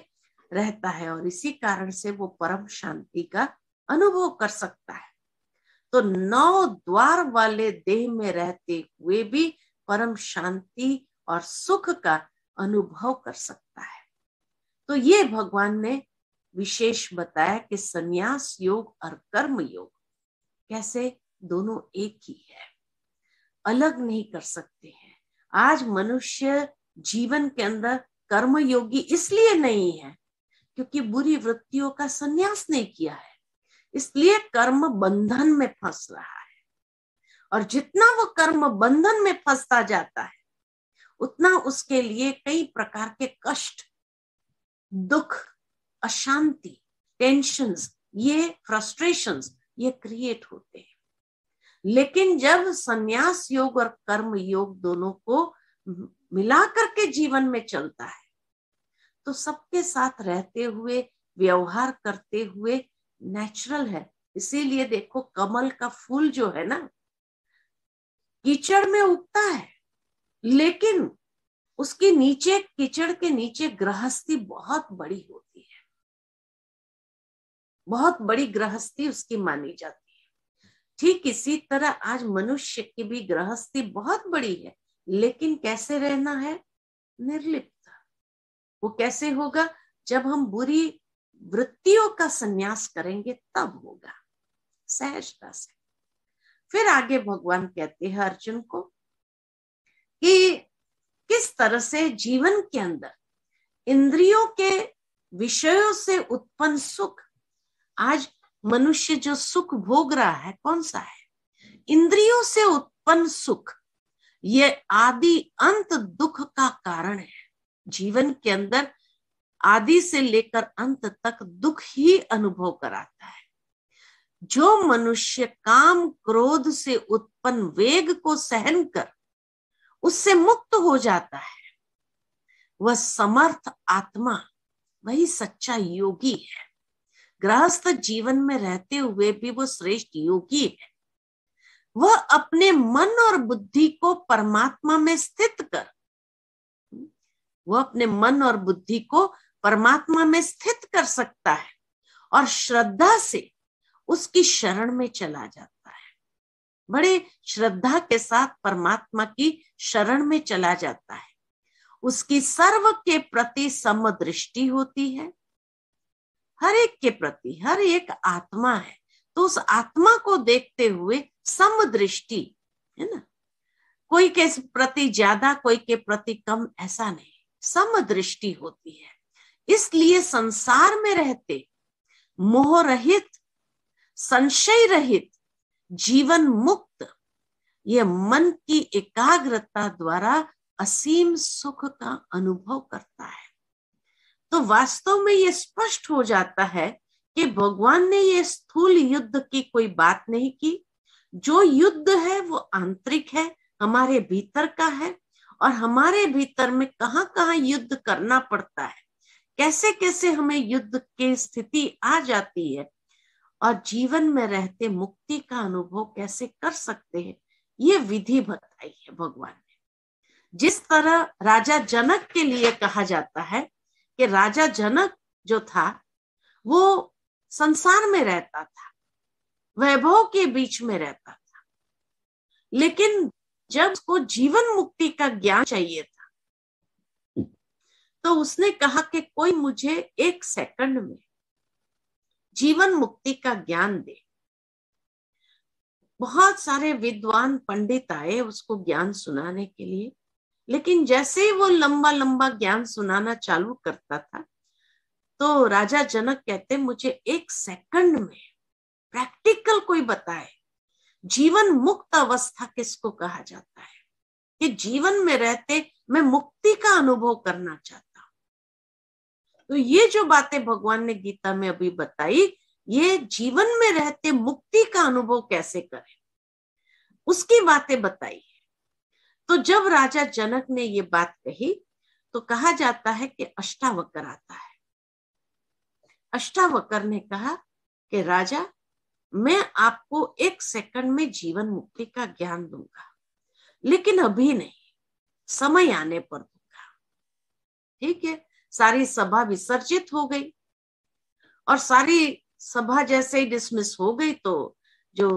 रहता है और इसी कारण से वो परम शांति का अनुभव कर सकता है तो नौ द्वार वाले देह में रहते हुए भी परम शांति और सुख का अनुभव कर सकता है तो ये भगवान ने विशेष बताया कि संन्यास योग और कर्म योग कैसे दोनों एक ही है अलग नहीं कर सकते हैं आज मनुष्य जीवन के अंदर कर्मयोगी इसलिए नहीं है क्योंकि बुरी वृत्तियों का संन्यास नहीं किया है इसलिए कर्म बंधन में फंस रहा है और जितना वो कर्म बंधन में फंसता जाता है उतना उसके लिए कई प्रकार के कष्ट दुख अशांति टेंशन ये फ्रस्ट्रेशन ये क्रिएट होते हैं लेकिन जब संन्यास योग और कर्म योग दोनों को मिला करके जीवन में चलता है तो सबके साथ रहते हुए व्यवहार करते हुए नेचुरल है इसीलिए देखो कमल का फूल जो है ना कीचड़ में उगता है लेकिन उसके नीचे कीचड़ के नीचे गृहस्थी बहुत बड़ी होती है बहुत बड़ी गृहस्थी उसकी मानी जाती है ठीक इसी तरह आज मनुष्य की भी गृहस्थी बहुत बड़ी है लेकिन कैसे रहना है निर्लिप्त वो कैसे होगा जब हम बुरी वृत्तियों का संन्यास करेंगे तब होगा सहजता से फिर आगे भगवान कहते हैं अर्जुन को कि किस तरह से जीवन के अंदर इंद्रियों के विषयों से उत्पन्न सुख आज मनुष्य जो सुख भोग रहा है कौन सा है इंद्रियों से उत्पन्न सुख ये आदि अंत दुख का कारण है जीवन के अंदर आदि से लेकर अंत तक दुख ही अनुभव कराता है जो मनुष्य काम क्रोध से उत्पन्न वेग को सहन कर उससे मुक्त हो जाता है वह समर्थ आत्मा वही सच्चा योगी है गृहस्थ जीवन में रहते हुए भी वो श्रेष्ठ योगी है वह अपने मन और बुद्धि को परमात्मा में स्थित कर वो अपने मन और बुद्धि को परमात्मा में स्थित कर सकता है और श्रद्धा से उसकी शरण में चला जाता है बड़े श्रद्धा के साथ परमात्मा की शरण में चला जाता है उसकी सर्व के प्रति समदृष्टि होती है हर एक के प्रति हर एक आत्मा है तो उस आत्मा को देखते हुए समदृष्टि है ना कोई के प्रति ज्यादा कोई के प्रति कम ऐसा नहीं समदृष्टि होती है इसलिए संसार में रहते मोह रहित संशय रहित जीवन मुक्त ये मन की एकाग्रता द्वारा असीम सुख का अनुभव करता है तो वास्तव में ये स्पष्ट हो जाता है कि भगवान ने ये स्थूल युद्ध की कोई बात नहीं की जो युद्ध है वो आंतरिक है हमारे भीतर का है और हमारे भीतर में कहाँ कहाँ युद्ध करना पड़ता है कैसे कैसे हमें युद्ध की स्थिति आ जाती है और जीवन में रहते मुक्ति का अनुभव कैसे कर सकते हैं ये विधि बताई है भगवान ने जिस तरह राजा जनक के लिए कहा जाता है कि राजा जनक जो था वो संसार में रहता था वैभव के बीच में रहता था लेकिन जब उसको जीवन मुक्ति का ज्ञान चाहिए था तो उसने कहा कि कोई मुझे एक सेकंड में जीवन मुक्ति का ज्ञान दे बहुत सारे विद्वान पंडित आए उसको ज्ञान सुनाने के लिए लेकिन जैसे ही वो लंबा लंबा ज्ञान सुनाना चालू करता था तो राजा जनक कहते मुझे एक सेकंड में प्रैक्टिकल कोई बताए जीवन मुक्त अवस्था किसको कहा जाता है कि जीवन में रहते मैं मुक्ति का अनुभव करना चाहता हूं तो ये जो बातें भगवान ने गीता में अभी बताई ये जीवन में रहते मुक्ति का अनुभव कैसे करें उसकी बातें बताई तो जब राजा जनक ने ये बात कही तो कहा जाता है कि अष्टावकर आता है अष्टावकर ने कहा कि राजा मैं आपको एक सेकंड में जीवन मुक्ति का ज्ञान दूंगा लेकिन अभी नहीं समय आने पर दूंगा ठीक है सारी सभा विसर्जित हो गई और सारी सभा जैसे ही डिसमिस हो गई तो जो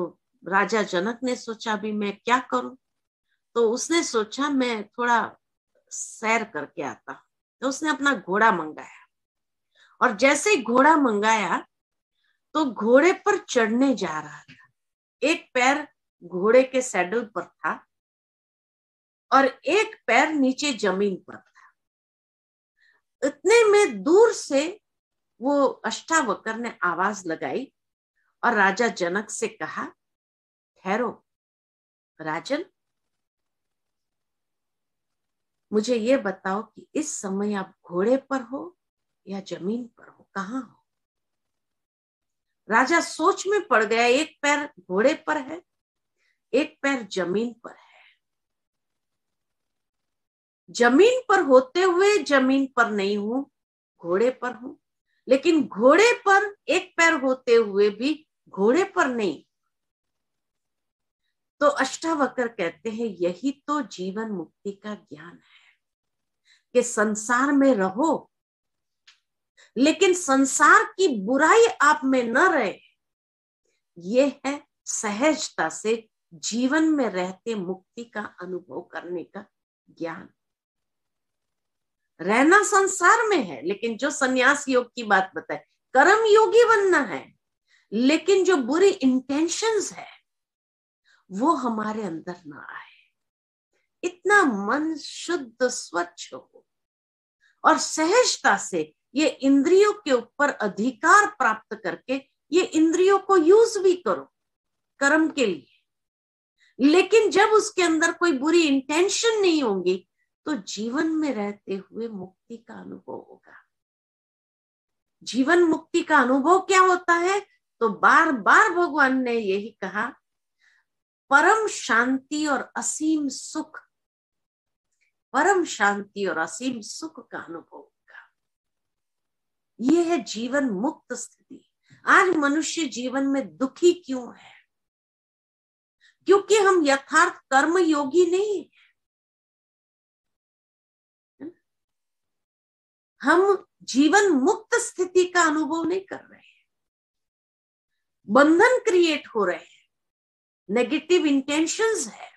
राजा जनक ने सोचा भी मैं क्या करूं तो उसने सोचा मैं थोड़ा सैर करके आता तो उसने अपना घोड़ा मंगाया और जैसे ही घोड़ा मंगाया तो घोड़े पर चढ़ने जा रहा था एक पैर घोड़े के सैडल पर था और एक पैर नीचे जमीन पर था इतने में दूर से वो अष्टावकर ने आवाज लगाई और राजा जनक से कहा ठहरो राजन मुझे ये बताओ कि इस समय आप घोड़े पर हो या जमीन पर हो कहाँ हो राजा सोच में पड़ गया एक पैर घोड़े पर है एक पैर जमीन पर है जमीन पर होते हुए जमीन पर नहीं हूं घोड़े पर हूं लेकिन घोड़े पर एक पैर होते हुए भी घोड़े पर नहीं तो अष्टावकर कहते हैं यही तो जीवन मुक्ति का ज्ञान है कि संसार में रहो लेकिन संसार की बुराई आप में न रहे ये है सहजता से जीवन में रहते मुक्ति का अनुभव करने का ज्ञान रहना संसार में है लेकिन जो सन्यास योग की बात बताए कर्म योगी बनना है लेकिन जो बुरी इंटेंशंस है वो हमारे अंदर ना आए इतना मन शुद्ध स्वच्छ हो और सहजता से ये इंद्रियों के ऊपर अधिकार प्राप्त करके ये इंद्रियों को यूज भी करो कर्म के लिए लेकिन जब उसके अंदर कोई बुरी इंटेंशन नहीं होगी तो जीवन में रहते हुए मुक्ति का अनुभव होगा जीवन मुक्ति का अनुभव क्या होता है तो बार बार भगवान ने यही कहा परम शांति और असीम सुख परम शांति और असीम सुख का अनुभव ये है जीवन मुक्त स्थिति आज मनुष्य जीवन में दुखी क्यों है क्योंकि हम यथार्थ कर्म योगी नहीं है हम जीवन मुक्त स्थिति का अनुभव नहीं कर रहे हैं बंधन क्रिएट हो रहे हैं नेगेटिव इंटेंशंस है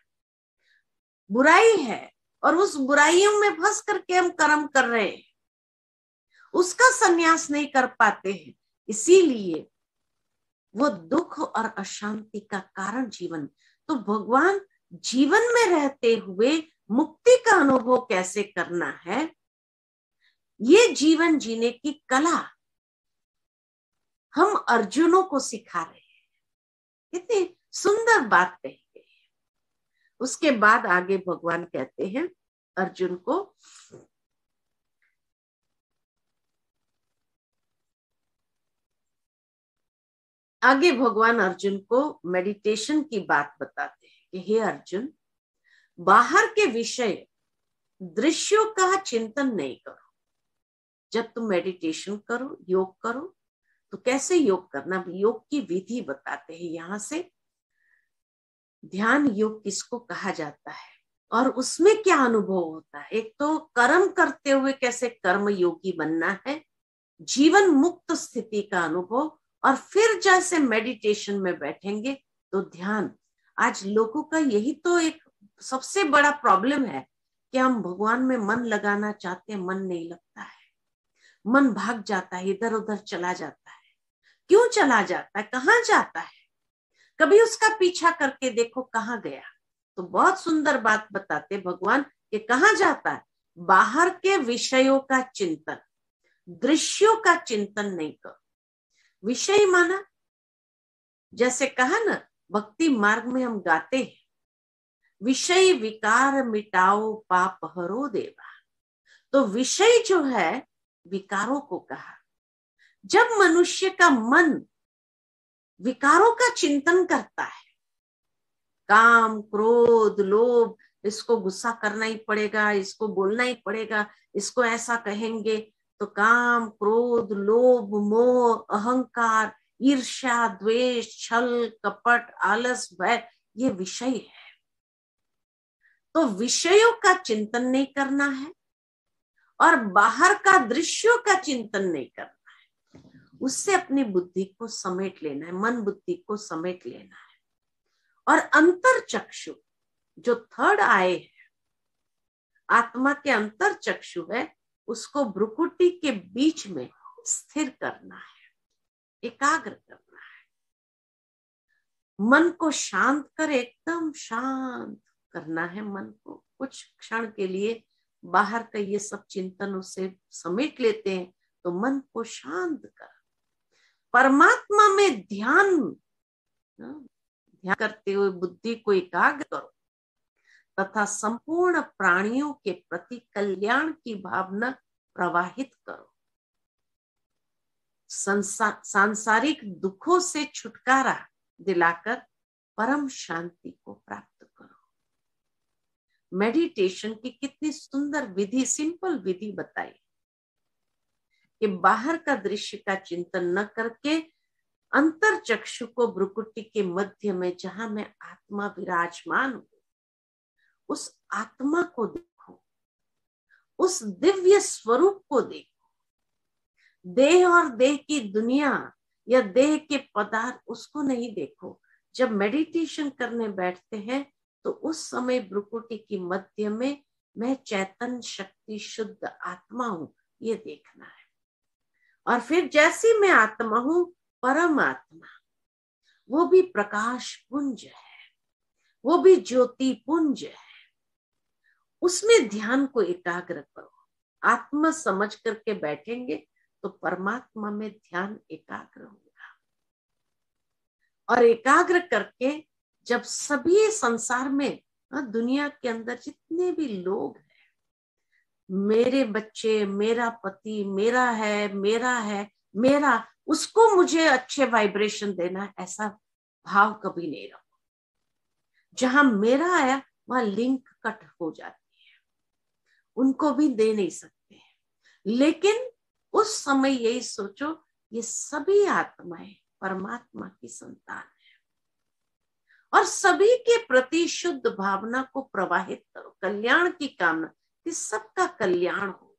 बुराई है और उस बुराइयों में फंस करके हम कर्म कर रहे हैं उसका सन्यास नहीं कर पाते हैं इसीलिए वो दुख और अशांति का कारण जीवन तो भगवान जीवन में रहते हुए मुक्ति का अनुभव कैसे करना है ये जीवन जीने की कला हम अर्जुनों को सिखा रहे हैं कितनी सुंदर बात कही गई है उसके बाद आगे भगवान कहते हैं अर्जुन को आगे भगवान अर्जुन को मेडिटेशन की बात बताते हैं कि हे अर्जुन बाहर के विषय दृश्यों का चिंतन नहीं करो जब तुम मेडिटेशन करो योग करो तो कैसे योग करना योग की विधि बताते हैं यहां से ध्यान योग किसको कहा जाता है और उसमें क्या अनुभव होता है एक तो कर्म करते हुए कैसे कर्म योगी बनना है जीवन मुक्त स्थिति का अनुभव और फिर जैसे मेडिटेशन में बैठेंगे तो ध्यान आज लोगों का यही तो एक सबसे बड़ा प्रॉब्लम है कि हम भगवान में मन लगाना चाहते हैं मन नहीं लगता है मन भाग जाता है इधर उधर चला जाता है क्यों चला जाता है कहाँ जाता है कभी उसका पीछा करके देखो कहाँ गया तो बहुत सुंदर बात बताते भगवान कि कहाँ जाता है बाहर के विषयों का चिंतन दृश्यों का चिंतन नहीं करो विषय माना जैसे कहा ना भक्ति मार्ग में हम गाते हैं विषय विकार मिटाओ पाप हरो देवा तो विषय जो है विकारों को कहा जब मनुष्य का मन विकारों का चिंतन करता है काम क्रोध लोभ इसको गुस्सा करना ही पड़ेगा इसको बोलना ही पड़ेगा इसको ऐसा कहेंगे तो काम क्रोध लोभ मोह अहंकार ईर्ष्या द्वेष छल कपट आलस भय ये विषय है तो विषयों का चिंतन नहीं करना है और बाहर का दृश्यों का चिंतन नहीं करना है उससे अपनी बुद्धि को समेट लेना है मन बुद्धि को समेट लेना है और अंतर चक्षु जो थर्ड आए है आत्मा के अंतर चक्षु है उसको ब्रुकुटी के बीच में स्थिर करना है एकाग्र करना है मन को शांत कर एकदम शांत करना है मन को कुछ क्षण के लिए बाहर का ये सब चिंतन उसे समेट लेते हैं तो मन को शांत कर परमात्मा में ध्यान ध्यान करते हुए बुद्धि को एकाग्र करो तथा संपूर्ण प्राणियों के प्रति कल्याण की भावना प्रवाहित करो संसा, सांसारिक दुखों से छुटकारा दिलाकर परम शांति को प्राप्त करो मेडिटेशन की कितनी सुंदर विधि सिंपल विधि बताई कि बाहर का दृश्य का चिंतन न करके अंतर चक्षु को ब्रुकुटी के मध्य में जहां मैं आत्मा विराजमान हूं उस आत्मा को देखो उस दिव्य स्वरूप को देखो देह और देह की दुनिया या देह के पदार्थ उसको नहीं देखो जब मेडिटेशन करने बैठते हैं तो उस समय ब्रुकुटी की मध्य में मैं चैतन शक्ति शुद्ध आत्मा हूं ये देखना है और फिर जैसी मैं आत्मा हूं परम आत्मा वो भी प्रकाश पुंज है वो भी ज्योति पुंज है उसमें ध्यान को एकाग्र करो आत्मा समझ करके बैठेंगे तो परमात्मा में ध्यान एकाग्र होगा और एकाग्र करके जब सभी संसार में हाँ, दुनिया के अंदर जितने भी लोग हैं मेरे बच्चे मेरा पति मेरा है मेरा है मेरा उसको मुझे अच्छे वाइब्रेशन देना ऐसा भाव कभी नहीं रखो जहां मेरा आया वहां लिंक कट हो जाता उनको भी दे नहीं सकते लेकिन उस समय यही सोचो ये सभी आत्माएं परमात्मा की संतान है और सभी के प्रति शुद्ध भावना को प्रवाहित करो कल्याण की कामना कि सबका कल्याण हो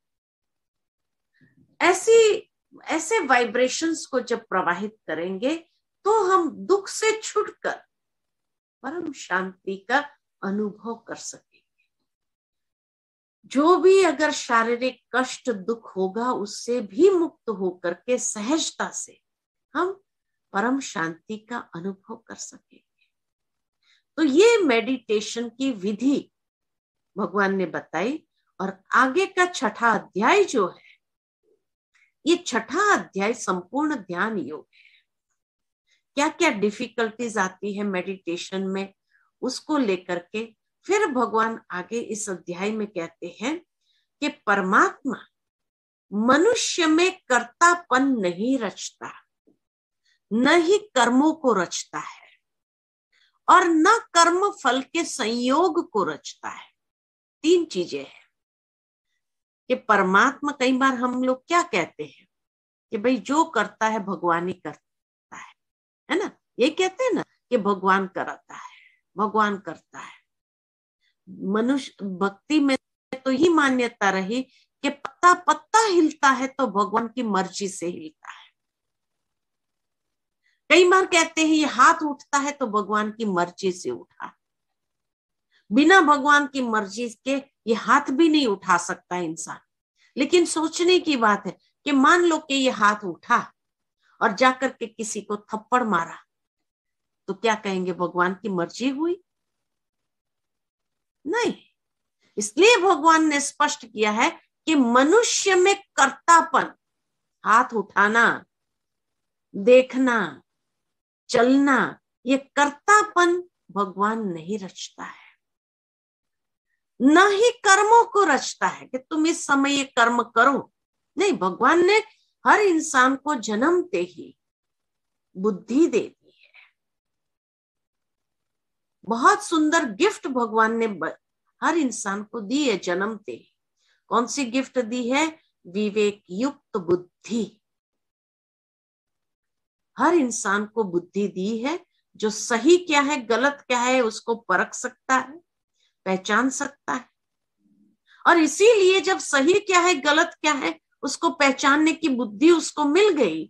ऐसी ऐसे वाइब्रेशंस को जब प्रवाहित करेंगे तो हम दुख से छुटकर परम शांति का अनुभव कर सके जो भी अगर शारीरिक कष्ट दुख होगा उससे भी मुक्त होकर के सहजता से हम परम शांति का अनुभव कर सकेंगे तो ये मेडिटेशन की विधि भगवान ने बताई और आगे का छठा अध्याय जो है ये छठा अध्याय संपूर्ण ध्यान योग है क्या क्या डिफिकल्टीज आती है मेडिटेशन में उसको लेकर के फिर भगवान आगे इस अध्याय में कहते हैं कि परमात्मा मनुष्य में कर्तापन नहीं रचता न ही कर्मों को रचता है और न कर्म फल के संयोग को रचता है तीन चीजें हैं कि परमात्मा कई बार हम लोग क्या कहते हैं कि भाई जो करता है भगवान ही करता है है ना ये कहते हैं ना कि भगवान कराता है भगवान करता है मनुष्य भक्ति में तो ही मान्यता रही कि पत्ता पत्ता हिलता है तो भगवान की मर्जी से हिलता है कई बार कहते हैं ये हाथ उठता है तो भगवान की मर्जी से उठा बिना भगवान की मर्जी के ये हाथ भी नहीं उठा सकता इंसान लेकिन सोचने की बात है कि मान लो कि ये हाथ उठा और जाकर के किसी को थप्पड़ मारा तो क्या कहेंगे भगवान की मर्जी हुई नहीं इसलिए भगवान ने स्पष्ट किया है कि मनुष्य में कर्तापन हाथ उठाना देखना चलना ये कर्तापन भगवान नहीं रचता है न ही कर्मों को रचता है कि तुम इस समय ये कर्म करो नहीं भगवान ने हर इंसान को जन्मते ही बुद्धि दे दी बहुत सुंदर गिफ्ट भगवान ने हर इंसान को दी है जन्म कौन सी गिफ्ट दी है विवेक युक्त बुद्धि हर इंसान को बुद्धि दी है जो सही क्या है गलत क्या है उसको परख सकता है पहचान सकता है और इसीलिए जब सही क्या है गलत क्या है उसको पहचानने की बुद्धि उसको मिल गई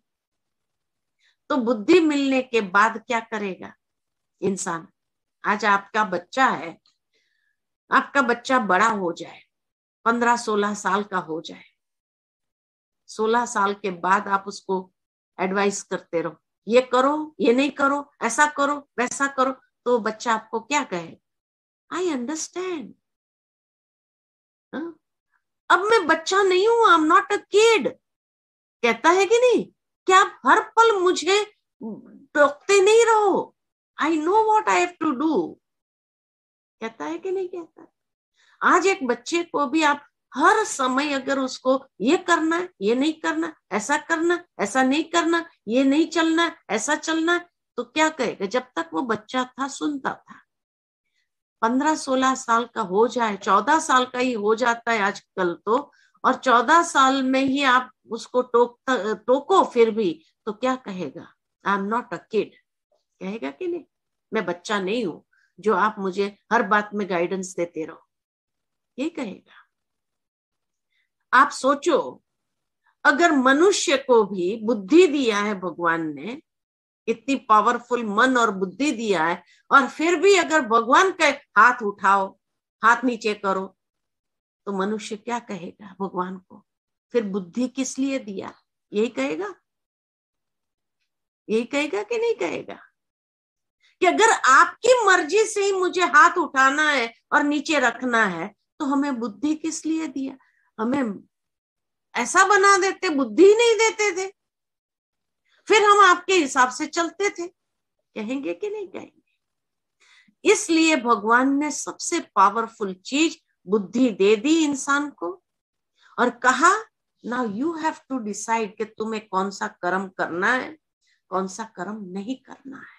तो बुद्धि मिलने के बाद क्या करेगा इंसान आज आपका बच्चा है आपका बच्चा बड़ा हो जाए पंद्रह सोलह साल का हो जाए सोलह साल के बाद आप उसको एडवाइस करते रहो ये करो ये नहीं करो ऐसा करो वैसा करो तो बच्चा आपको क्या कहे आई अंडरस्टैंड हाँ? अब मैं बच्चा नहीं हूं I am not a kid कहता है कि नहीं क्या आप हर पल मुझे टोकते नहीं रहो I know what I have to do कहता है कि नहीं कहता आज एक बच्चे को भी आप हर समय अगर उसको ये करना है ये नहीं करना ऐसा करना ऐसा नहीं करना ये नहीं चलना ऐसा चलना तो क्या कहेगा जब तक वो बच्चा था सुनता था पंद्रह सोलह साल का हो जाए चौदह साल का ही हो जाता है आजकल तो और चौदह साल में ही आप उसको टोक टोको फिर भी तो क्या कहेगा I am not a kid कहेगा कि नहीं मैं बच्चा नहीं हूं जो आप मुझे हर बात में गाइडेंस देते रहो ये कहेगा आप सोचो अगर मनुष्य को भी बुद्धि दिया है भगवान ने इतनी पावरफुल मन और बुद्धि दिया है और फिर भी अगर भगवान का हाथ उठाओ हाथ नीचे करो तो मनुष्य क्या कहेगा भगवान को फिर बुद्धि किस लिए दिया यही कहेगा यही कहेगा कि नहीं कहेगा कि अगर आपकी मर्जी से ही मुझे हाथ उठाना है और नीचे रखना है तो हमें बुद्धि किस लिए दिया हमें ऐसा बना देते बुद्धि नहीं देते थे फिर हम आपके हिसाब से चलते थे कहेंगे कि नहीं कहेंगे इसलिए भगवान ने सबसे पावरफुल चीज बुद्धि दे दी इंसान को और कहा ना यू हैव टू डिसाइड कि तुम्हें कौन सा कर्म करना है कौन सा कर्म नहीं करना है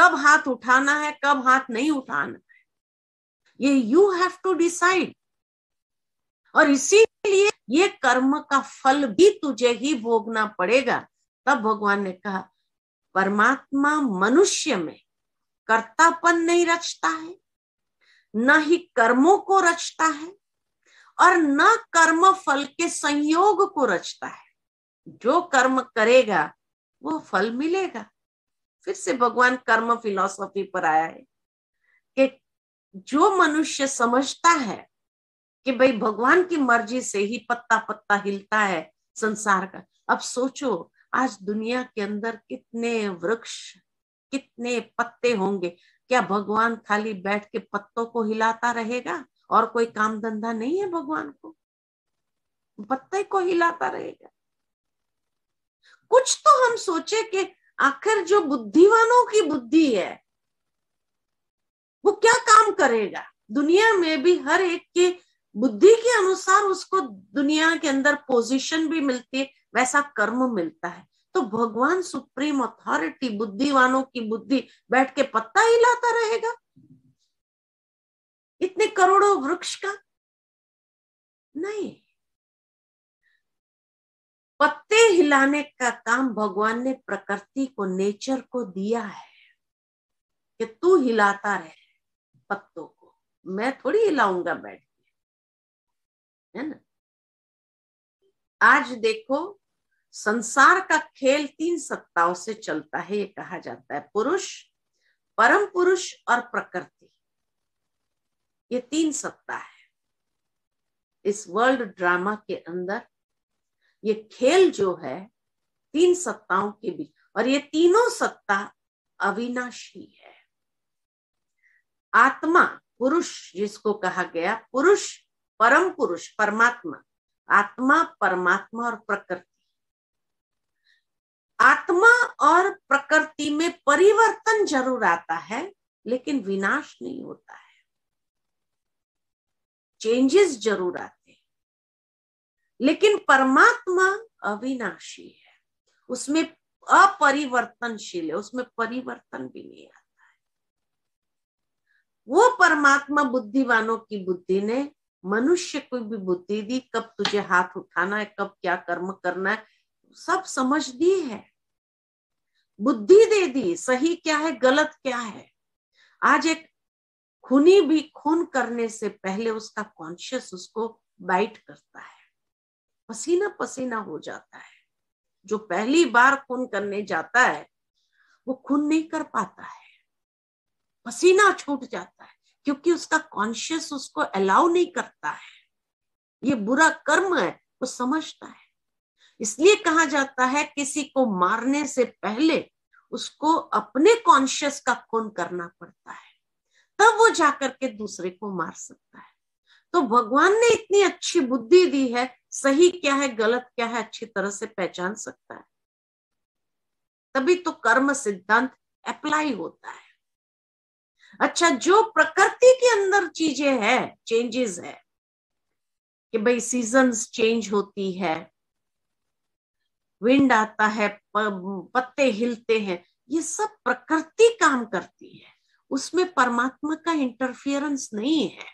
कब हाथ उठाना है कब हाथ नहीं उठाना है ये यू हैव टू डिसाइड और इसीलिए ये कर्म का फल भी तुझे ही भोगना पड़ेगा तब भगवान ने कहा परमात्मा मनुष्य में कर्तापन नहीं रचता है न ही कर्मों को रचता है और न कर्म फल के संयोग को रचता है जो कर्म करेगा वो फल मिलेगा फिर से भगवान कर्म फिलॉसफी पर आया है कि जो मनुष्य समझता है कि भाई भगवान की मर्जी से ही पत्ता पत्ता हिलता है संसार का अब सोचो आज दुनिया के अंदर कितने वृक्ष कितने पत्ते होंगे क्या भगवान खाली बैठ के पत्तों को हिलाता रहेगा और कोई काम धंधा नहीं है भगवान को पत्ते को हिलाता रहेगा कुछ तो हम सोचे कि आखिर जो बुद्धिवानों की बुद्धि है वो क्या काम करेगा दुनिया में भी हर एक के बुद्धि के अनुसार उसको दुनिया के अंदर पोजीशन भी मिलती है वैसा कर्म मिलता है तो भगवान सुप्रीम अथॉरिटी बुद्धिवानों की बुद्धि बैठ के पत्ता ही लाता रहेगा इतने करोड़ों वृक्ष का नहीं पत्ते हिलाने का काम भगवान ने प्रकृति को नेचर को दिया है कि तू हिलाता रहे पत्तों को मैं थोड़ी हिलाऊंगा बैठ के है ना आज देखो संसार का खेल तीन सत्ताओं से चलता है ये कहा जाता है पुरुष परम पुरुष और प्रकृति ये तीन सत्ता है इस वर्ल्ड ड्रामा के अंदर ये खेल जो है तीन सत्ताओं के बीच और ये तीनों सत्ता अविनाशी है आत्मा पुरुष जिसको कहा गया पुरुष परम पुरुष परमात्मा आत्मा परमात्मा और प्रकृति आत्मा और प्रकृति में परिवर्तन जरूर आता है लेकिन विनाश नहीं होता है चेंजेस जरूर आते लेकिन परमात्मा अविनाशी है उसमें अपरिवर्तनशील है उसमें परिवर्तन भी नहीं आता है वो परमात्मा बुद्धिवानों की बुद्धि ने मनुष्य को भी बुद्धि दी कब तुझे हाथ उठाना है कब क्या कर्म करना है सब समझ दी है बुद्धि दे दी सही क्या है गलत क्या है आज एक खूनी भी खून करने से पहले उसका कॉन्शियस उसको बाइट करता है पसीना पसीना हो जाता है जो पहली बार खून करने जाता है वो खून नहीं कर पाता है पसीना छूट जाता है क्योंकि उसका कॉन्शियस उसको अलाउ नहीं करता है ये बुरा कर्म है वो समझता है इसलिए कहा जाता है किसी को मारने से पहले उसको अपने कॉन्शियस का खून करना पड़ता है तब वो जाकर के दूसरे को मार सकता है तो भगवान ने इतनी अच्छी बुद्धि दी है सही क्या है गलत क्या है अच्छी तरह से पहचान सकता है तभी तो कर्म सिद्धांत अप्लाई होता है अच्छा जो प्रकृति के अंदर चीजें हैं चेंजेस है कि भाई सीजन्स चेंज होती है विंड आता है पत्ते हिलते हैं ये सब प्रकृति काम करती है उसमें परमात्मा का इंटरफियरेंस नहीं है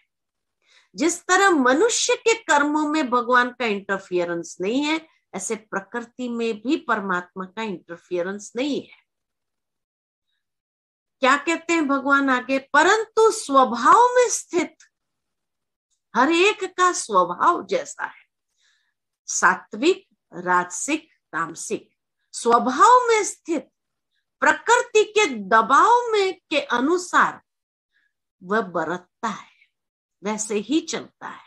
जिस तरह मनुष्य के कर्मों में भगवान का इंटरफियरेंस नहीं है ऐसे प्रकृति में भी परमात्मा का इंटरफियरेंस नहीं है क्या कहते हैं भगवान आगे परंतु स्वभाव में स्थित हर एक का स्वभाव जैसा है सात्विक राजसिक तामसिक स्वभाव में स्थित प्रकृति के दबाव में के अनुसार वह बरतता है वैसे ही चलता है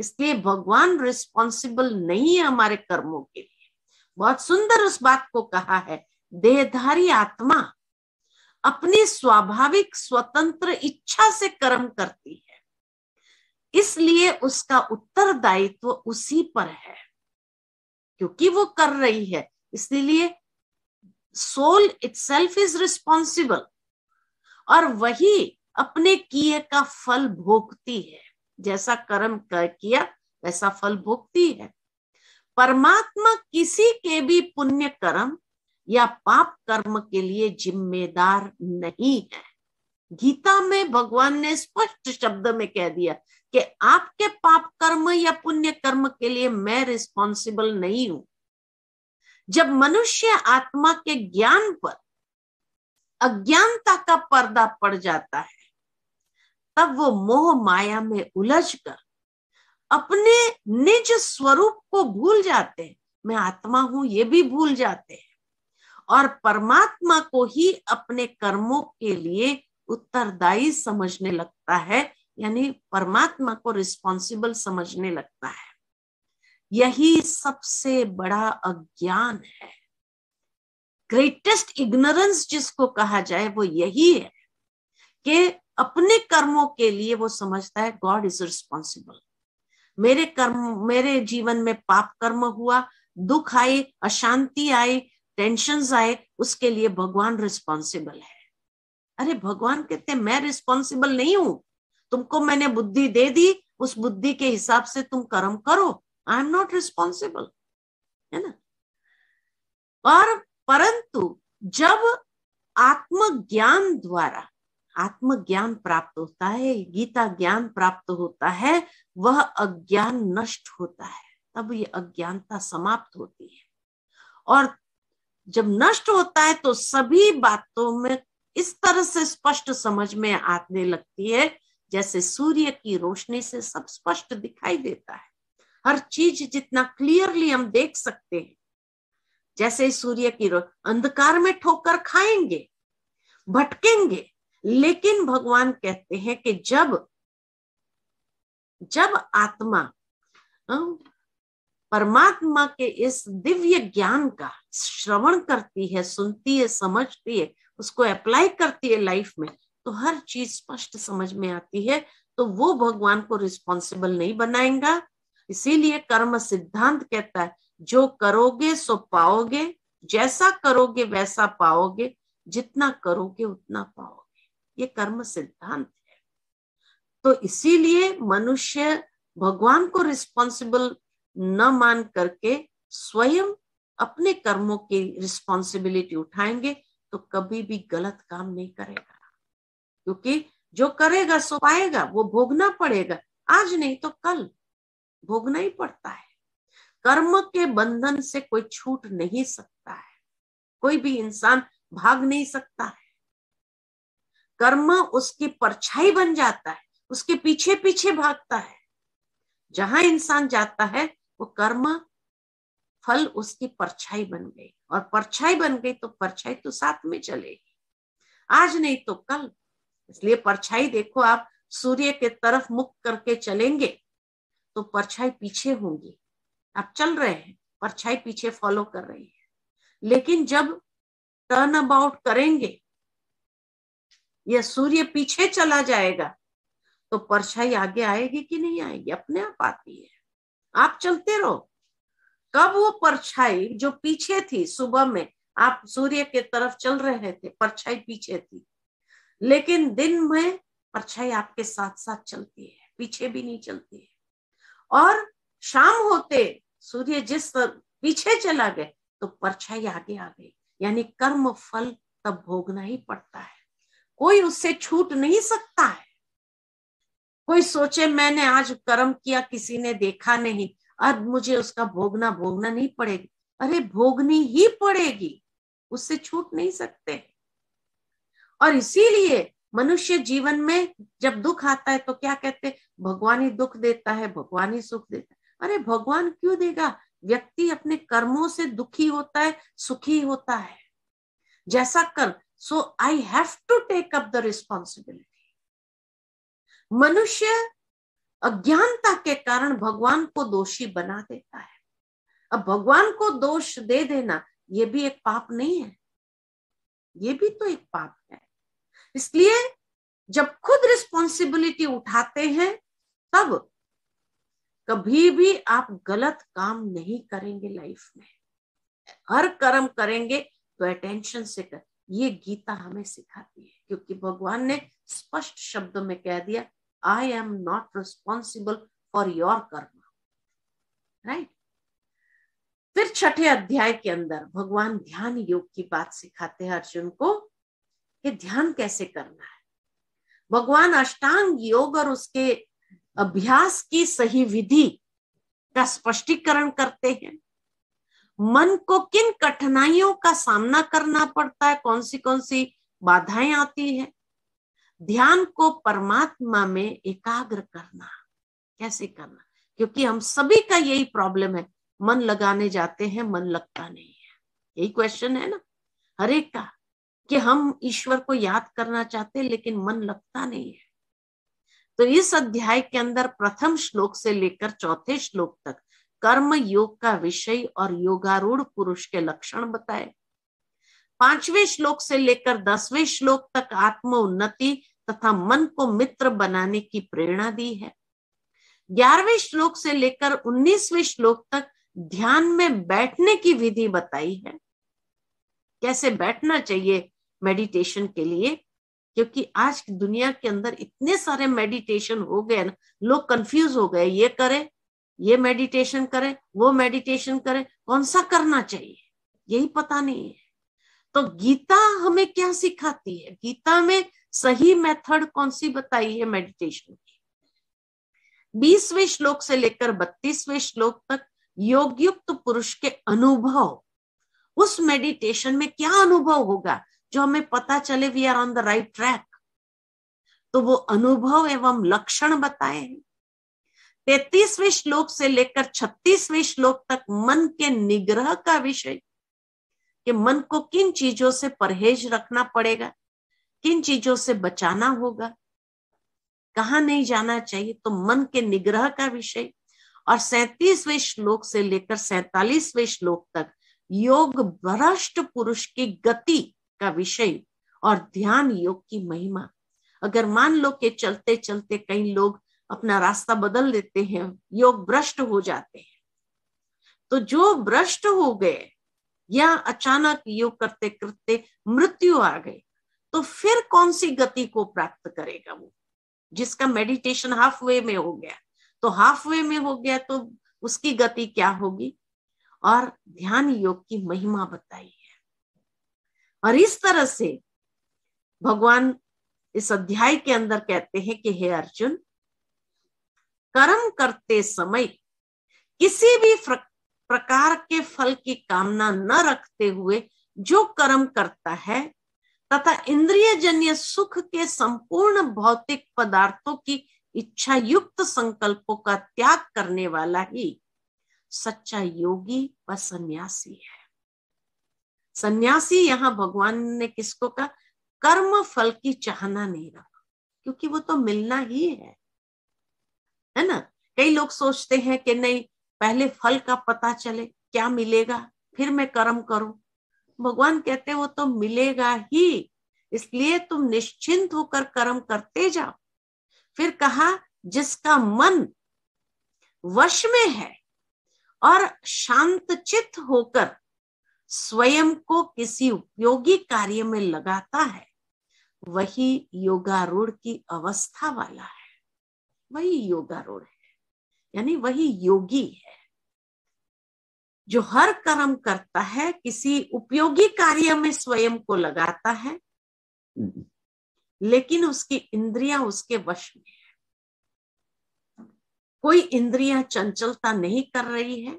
इसलिए भगवान रिस्पॉन्सिबल नहीं है हमारे कर्मों के लिए बहुत सुंदर उस बात को कहा है देहधारी आत्मा अपनी स्वाभाविक स्वतंत्र इच्छा से कर्म करती है इसलिए उसका उत्तरदायित्व उसी पर है क्योंकि वो कर रही है इसलिए soul itself is responsible और वही अपने किए का फल भोगती है जैसा कर्म कर किया वैसा फल भोगती है परमात्मा किसी के भी पुण्य कर्म या पाप कर्म के लिए जिम्मेदार नहीं है गीता में भगवान ने स्पष्ट शब्द में कह दिया कि आपके पाप कर्म या पुण्य कर्म के लिए मैं रिस्पॉन्सिबल नहीं हूं जब मनुष्य आत्मा के ज्ञान पर अज्ञानता का पर्दा पड़ जाता है तब वो मोह माया में उलझ कर अपने निज स्वरूप को भूल जाते हैं मैं आत्मा हूं ये भी भूल जाते हैं और परमात्मा को ही अपने कर्मों के लिए उत्तरदायी समझने लगता है यानी परमात्मा को रिस्पॉन्सिबल समझने लगता है यही सबसे बड़ा अज्ञान है ग्रेटेस्ट इग्नोरेंस जिसको कहा जाए वो यही है कि अपने कर्मों के लिए वो समझता है गॉड इज रिस्पॉन्सिबल मेरे कर्म मेरे जीवन में पाप कर्म हुआ दुख आए अशांति आए टेंशन आए उसके लिए भगवान रिस्पॉन्सिबल है अरे भगवान कहते मैं रिस्पॉन्सिबल नहीं हूं तुमको मैंने बुद्धि दे दी उस बुद्धि के हिसाब से तुम कर्म करो आई एम नॉट रिस्पॉन्सिबल है ना और परंतु जब आत्मज्ञान द्वारा आत्मज्ञान प्राप्त होता है गीता ज्ञान प्राप्त होता है वह अज्ञान नष्ट होता है तब ये अज्ञानता समाप्त होती है और जब नष्ट होता है तो सभी बातों में इस तरह से स्पष्ट समझ में आने लगती है जैसे सूर्य की रोशनी से सब स्पष्ट दिखाई देता है हर चीज जितना क्लियरली हम देख सकते हैं जैसे सूर्य की अंधकार में ठोकर खाएंगे भटकेंगे लेकिन भगवान कहते हैं कि जब जब आत्मा परमात्मा के इस दिव्य ज्ञान का श्रवण करती है सुनती है समझती है उसको अप्लाई करती है लाइफ में तो हर चीज स्पष्ट समझ में आती है तो वो भगवान को रिस्पॉन्सिबल नहीं बनाएगा इसीलिए कर्म सिद्धांत कहता है जो करोगे सो पाओगे जैसा करोगे वैसा पाओगे जितना करोगे उतना पाओगे ये कर्म सिद्धांत है तो इसीलिए मनुष्य भगवान को रिस्पॉन्सिबल न मान करके स्वयं अपने कर्मों की रिस्पॉन्सिबिलिटी उठाएंगे तो कभी भी गलत काम नहीं करेगा क्योंकि जो करेगा सो पाएगा वो भोगना पड़ेगा आज नहीं तो कल भोगना ही पड़ता है कर्म के बंधन से कोई छूट नहीं सकता है कोई भी इंसान भाग नहीं सकता है कर्म उसकी परछाई बन जाता है उसके पीछे पीछे भागता है जहां इंसान जाता है वो कर्म फल उसकी परछाई बन गई और परछाई बन गई तो परछाई तो साथ में चलेगी आज नहीं तो कल इसलिए परछाई देखो आप सूर्य के तरफ मुख करके चलेंगे तो परछाई पीछे होंगी आप चल रहे हैं परछाई पीछे फॉलो कर रही है लेकिन जब टर्न अबाउट करेंगे यह सूर्य पीछे चला जाएगा तो परछाई आगे आएगी कि नहीं आएगी अपने आप आती है आप चलते रहो कब वो परछाई जो पीछे थी सुबह में आप सूर्य के तरफ चल रहे थे परछाई पीछे थी लेकिन दिन में परछाई आपके साथ साथ चलती है पीछे भी नहीं चलती है और शाम होते सूर्य जिस पीछे चला गए तो परछाई आगे आ गई यानी कर्म फल तब भोगना ही पड़ता है कोई उससे छूट नहीं सकता है कोई सोचे मैंने आज कर्म किया किसी ने देखा नहीं अब मुझे उसका भोगना भोगना नहीं पड़ेगी अरे भोगनी ही पड़ेगी उससे छूट नहीं सकते और इसीलिए मनुष्य जीवन में जब दुख आता है तो क्या कहते भगवान ही दुख देता है भगवान ही सुख देता है अरे भगवान क्यों देगा व्यक्ति अपने कर्मों से दुखी होता है सुखी होता है जैसा कर so I have to take up the responsibility मनुष्य अज्ञानता के कारण भगवान को दोषी बना देता है अब भगवान को दोष दे देना ये भी एक पाप नहीं है ये भी तो एक पाप है इसलिए जब खुद रिस्पॉन्सिबिलिटी उठाते हैं तब कभी भी आप गलत काम नहीं करेंगे लाइफ में हर कर्म करेंगे तो अटेंशन से करें ये गीता हमें सिखाती है क्योंकि भगवान ने स्पष्ट शब्दों में कह दिया I am not responsible for your कर्म राइट फिर छठे अध्याय के अंदर भगवान ध्यान योग की बात सिखाते हैं अर्जुन को कि ध्यान कैसे करना है भगवान अष्टांग योग और उसके अभ्यास की सही विधि का स्पष्टीकरण करते हैं मन को किन कठिनाइयों का सामना करना पड़ता है कौन सी कौन सी बाधाएं आती है ध्यान को परमात्मा में एकाग्र करना कैसे करना क्योंकि हम सभी का यही प्रॉब्लम है मन लगाने जाते हैं मन लगता नहीं है यही क्वेश्चन है ना हरेक का कि हम ईश्वर को याद करना चाहते हैं लेकिन मन लगता नहीं है तो इस अध्याय के अंदर प्रथम श्लोक से लेकर चौथे श्लोक तक कर्म योग का विषय और योगारूढ़ पुरुष के लक्षण बताए पांचवें श्लोक से लेकर दसवें श्लोक तक आत्म उन्नति तथा मन को मित्र बनाने की प्रेरणा दी है ग्यारहवें श्लोक से लेकर उन्नीसवें श्लोक तक ध्यान में बैठने की विधि बताई है कैसे बैठना चाहिए मेडिटेशन के लिए क्योंकि आज दुनिया के अंदर इतने सारे मेडिटेशन हो गए ना लोग कंफ्यूज हो गए ये करें ये मेडिटेशन करें वो मेडिटेशन करें कौन सा करना चाहिए यही पता नहीं है तो गीता हमें क्या सिखाती है गीता में सही मेथड कौन सी बताई है मेडिटेशन की बीसवें श्लोक से लेकर बत्तीसवें श्लोक तक योगयुक्त पुरुष के अनुभव उस मेडिटेशन में क्या अनुभव होगा जो हमें पता चले we are on the right track तो वो अनुभव एवं लक्षण बताए हैं तैतीसवें श्लोक से लेकर छत्तीसवें श्लोक तक मन के निग्रह का विषय कि मन को किन चीजों से परहेज रखना पड़ेगा किन चीजों से बचाना होगा कहा नहीं जाना चाहिए तो मन के निग्रह का विषय और सैतीसवें श्लोक से लेकर सैतालीसवें श्लोक तक योग भ्रष्ट पुरुष की गति का विषय और ध्यान योग की महिमा अगर मान लो के चलते चलते कई लोग अपना रास्ता बदल लेते हैं योग भ्रष्ट हो जाते हैं तो जो भ्रष्ट हो गए या अचानक योग करते करते मृत्यु आ गए तो फिर कौन सी गति को प्राप्त करेगा वो जिसका मेडिटेशन हाफ वे में हो गया तो हाफ वे में हो गया तो उसकी गति क्या होगी और ध्यान योग की महिमा बताई है और इस तरह से भगवान इस अध्याय के अंदर कहते हैं कि हे अर्जुन कर्म करते समय किसी भी प्रकार के फल की कामना न रखते हुए जो कर्म करता है तथा इंद्रिय जन्य सुख के संपूर्ण भौतिक पदार्थों की इच्छा युक्त संकल्पों का त्याग करने वाला ही सच्चा योगी व सन्यासी है सन्यासी यहां भगवान ने किसको कहा कर्म फल की चाहना नहीं रखा क्योंकि वो तो मिलना ही है है ना कई लोग सोचते हैं कि नहीं पहले फल का पता चले क्या मिलेगा फिर मैं कर्म करूं भगवान कहते वो तो मिलेगा ही इसलिए तुम निश्चिंत होकर कर्म करते जाओ फिर कहा जिसका मन वश में है और शांत चित्त होकर स्वयं को किसी उपयोगी कार्य में लगाता है वही योगारूढ़ की अवस्था वाला है वही योगारूढ़ है यानी वही योगी है जो हर कर्म करता है किसी उपयोगी कार्य में स्वयं को लगाता है लेकिन उसकी इंद्रियां उसके वश में है कोई इंद्रियां चंचलता नहीं कर रही है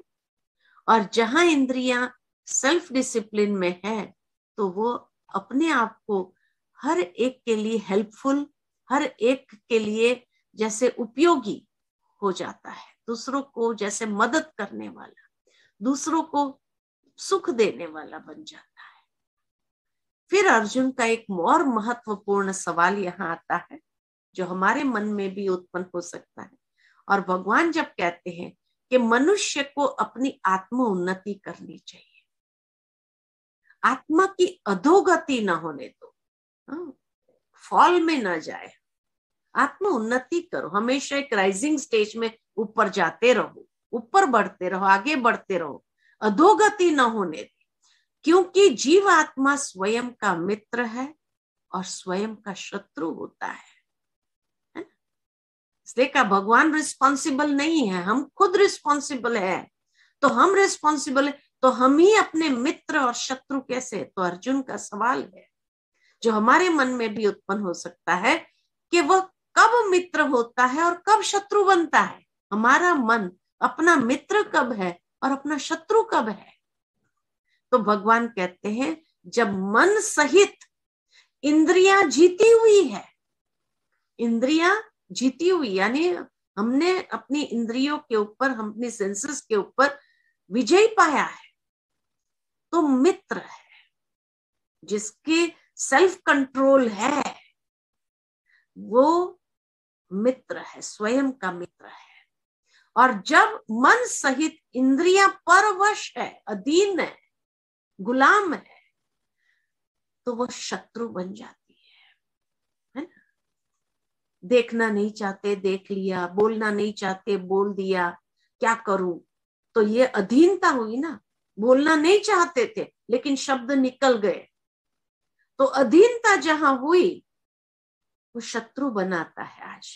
और जहां इंद्रियां सेल्फ डिसिप्लिन में है तो वो अपने आप को हर एक के लिए हेल्पफुल हर एक के लिए जैसे उपयोगी हो जाता है दूसरों को जैसे मदद करने वाला दूसरों को सुख देने वाला बन जाता है फिर अर्जुन का एक और महत्वपूर्ण सवाल यहाँ आता है जो हमारे मन में भी उत्पन्न हो सकता है और भगवान जब कहते हैं कि मनुष्य को अपनी आत्म उन्नति करनी चाहिए आत्मा की अधोगति ना होने दो हाँ, फॉल में ना जाए आत्म उन्नति करो हमेशा एक राइजिंग स्टेज में ऊपर जाते रहो ऊपर बढ़ते रहो आगे बढ़ते रहो अधोगति न होने दे क्योंकि जीव आत्मा स्वयं का मित्र है और स्वयं का शत्रु होता है इसलिए का भगवान रिस्पॉन्सिबल नहीं है हम खुद रिस्पॉन्सिबल है तो हम रिस्पॉन्सिबल है तो हम ही अपने मित्र और शत्रु कैसे तो अर्जुन का सवाल है जो हमारे मन में भी उत्पन्न हो सकता है कि वह कब मित्र होता है और कब शत्रु बनता है हमारा मन अपना मित्र कब है और अपना शत्रु कब है तो भगवान कहते हैं जब मन सहित इंद्रिया जीती हुई है इंद्रिया जीती हुई यानी हमने अपनी इंद्रियों के ऊपर अपने सेंसेस के ऊपर विजय पाया है तो मित्र है जिसके सेल्फ कंट्रोल है वो मित्र है स्वयं का मित्र है और जब मन सहित इंद्रिया परवश है अधीन है गुलाम है तो वह शत्रु बन जाती है है ना देखना नहीं चाहते देख लिया बोलना नहीं चाहते बोल दिया क्या करूं तो ये अधीनता हुई ना बोलना नहीं चाहते थे लेकिन शब्द निकल गए तो अधीनता जहां हुई वो शत्रु बनाता है आज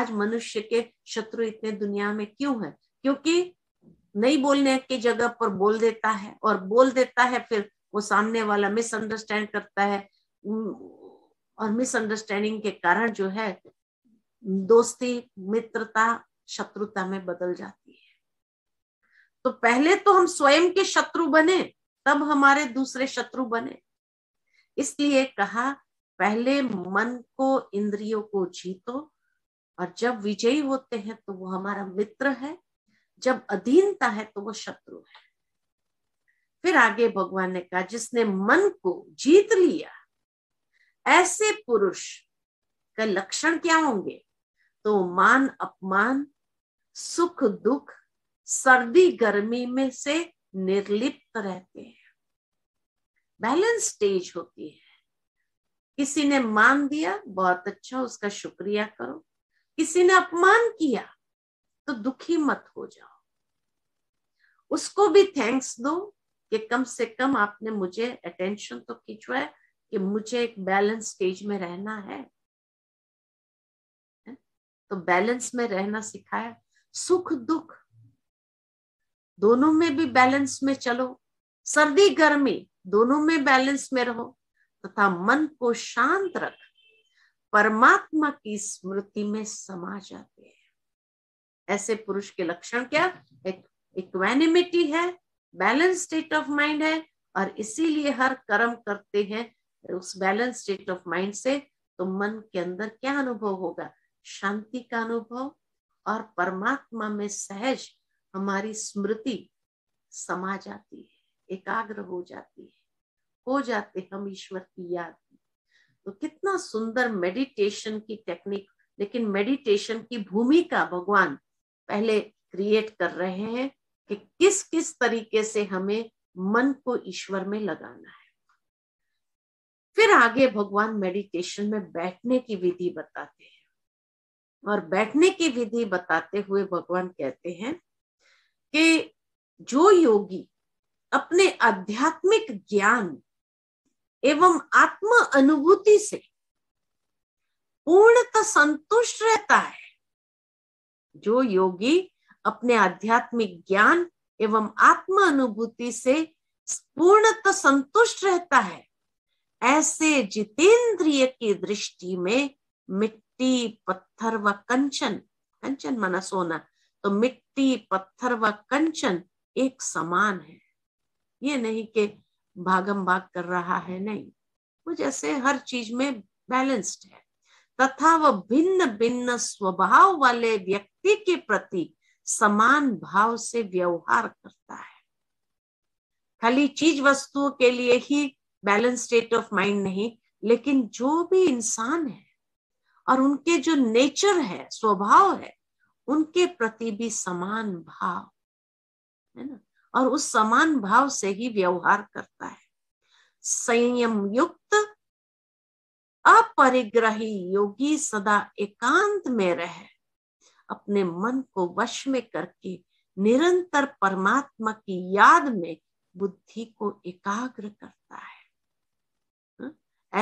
आज मनुष्य के शत्रु इतने दुनिया में क्यों है क्योंकि नहीं बोलने की जगह पर बोल देता है और बोल देता है फिर वो सामने वाला मिसअंडरस्टैंड करता है और मिसअंडरस्टैंडिंग के कारण जो है दोस्ती मित्रता शत्रुता में बदल जाती है तो पहले तो हम स्वयं के शत्रु बने तब हमारे दूसरे शत्रु बने इसलिए कहा पहले मन को इंद्रियों को जीतो और जब विजयी होते हैं तो वो हमारा मित्र है जब अधीनता है तो वो शत्रु है फिर आगे भगवान ने कहा जिसने मन को जीत लिया ऐसे पुरुष का लक्षण क्या होंगे तो मान अपमान सुख दुख सर्दी गर्मी में से निर्लिप्त रहते हैं बैलेंस स्टेज होती है किसी ने मान दिया बहुत अच्छा उसका शुक्रिया करो किसी ने अपमान किया तो दुखी मत हो जाओ उसको भी थैंक्स दो कि कम से कम आपने मुझे अटेंशन तो है कि मुझे एक बैलेंस स्टेज में रहना है तो बैलेंस में रहना सिखाया सुख दुख दोनों में भी बैलेंस में चलो सर्दी गर्मी दोनों में बैलेंस में रहो तथा मन को शांत रख परमात्मा की स्मृति में समा जाते हैं ऐसे पुरुष के लक्षण क्या एक इक्वेनिमिटी है बैलेंस स्टेट ऑफ माइंड है और इसीलिए हर कर्म करते हैं उस बैलेंस स्टेट ऑफ माइंड से तो मन के अंदर क्या अनुभव होगा शांति का अनुभव और परमात्मा में सहज हमारी स्मृति समा जाती है एकाग्र हो जाती है खो जाते हम ईश्वर की याद में तो कितना सुंदर मेडिटेशन की टेक्निक लेकिन मेडिटेशन की भूमिका भगवान पहले क्रिएट कर रहे हैं कि किस किस तरीके से हमें मन को ईश्वर में लगाना है फिर आगे भगवान मेडिटेशन में बैठने की विधि बताते हैं और बैठने की विधि बताते हुए भगवान कहते हैं कि जो योगी अपने आध्यात्मिक ज्ञान एवं आत्म अनुभूति से पूर्णतः संतुष्ट रहता है जो योगी अपने आध्यात्मिक ज्ञान एवं आत्म अनुभूति से पूर्णतः संतुष्ट रहता है ऐसे जितेंद्रिय की दृष्टि में मिट्टी पत्थर व कंचन कंचन माना सोना तो मिट्टी पत्थर व कंचन एक समान है ये नहीं कि भागम भाग कर रहा है नहीं वो जैसे हर चीज में बैलेंस्ड है तथा वह भिन्न भिन्न स्वभाव वाले व्यक्ति के प्रति समान भाव से व्यवहार करता है खाली चीज वस्तुओं के लिए ही बैलेंस स्टेट ऑफ माइंड नहीं लेकिन जो भी इंसान है और उनके जो नेचर है स्वभाव है उनके प्रति भी समान भाव है ना और उस समान भाव से ही व्यवहार करता है संयम युक्त अपरिग्रही योगी सदा एकांत में रहे अपने मन को वश में करके निरंतर परमात्मा की याद में बुद्धि को एकाग्र करता है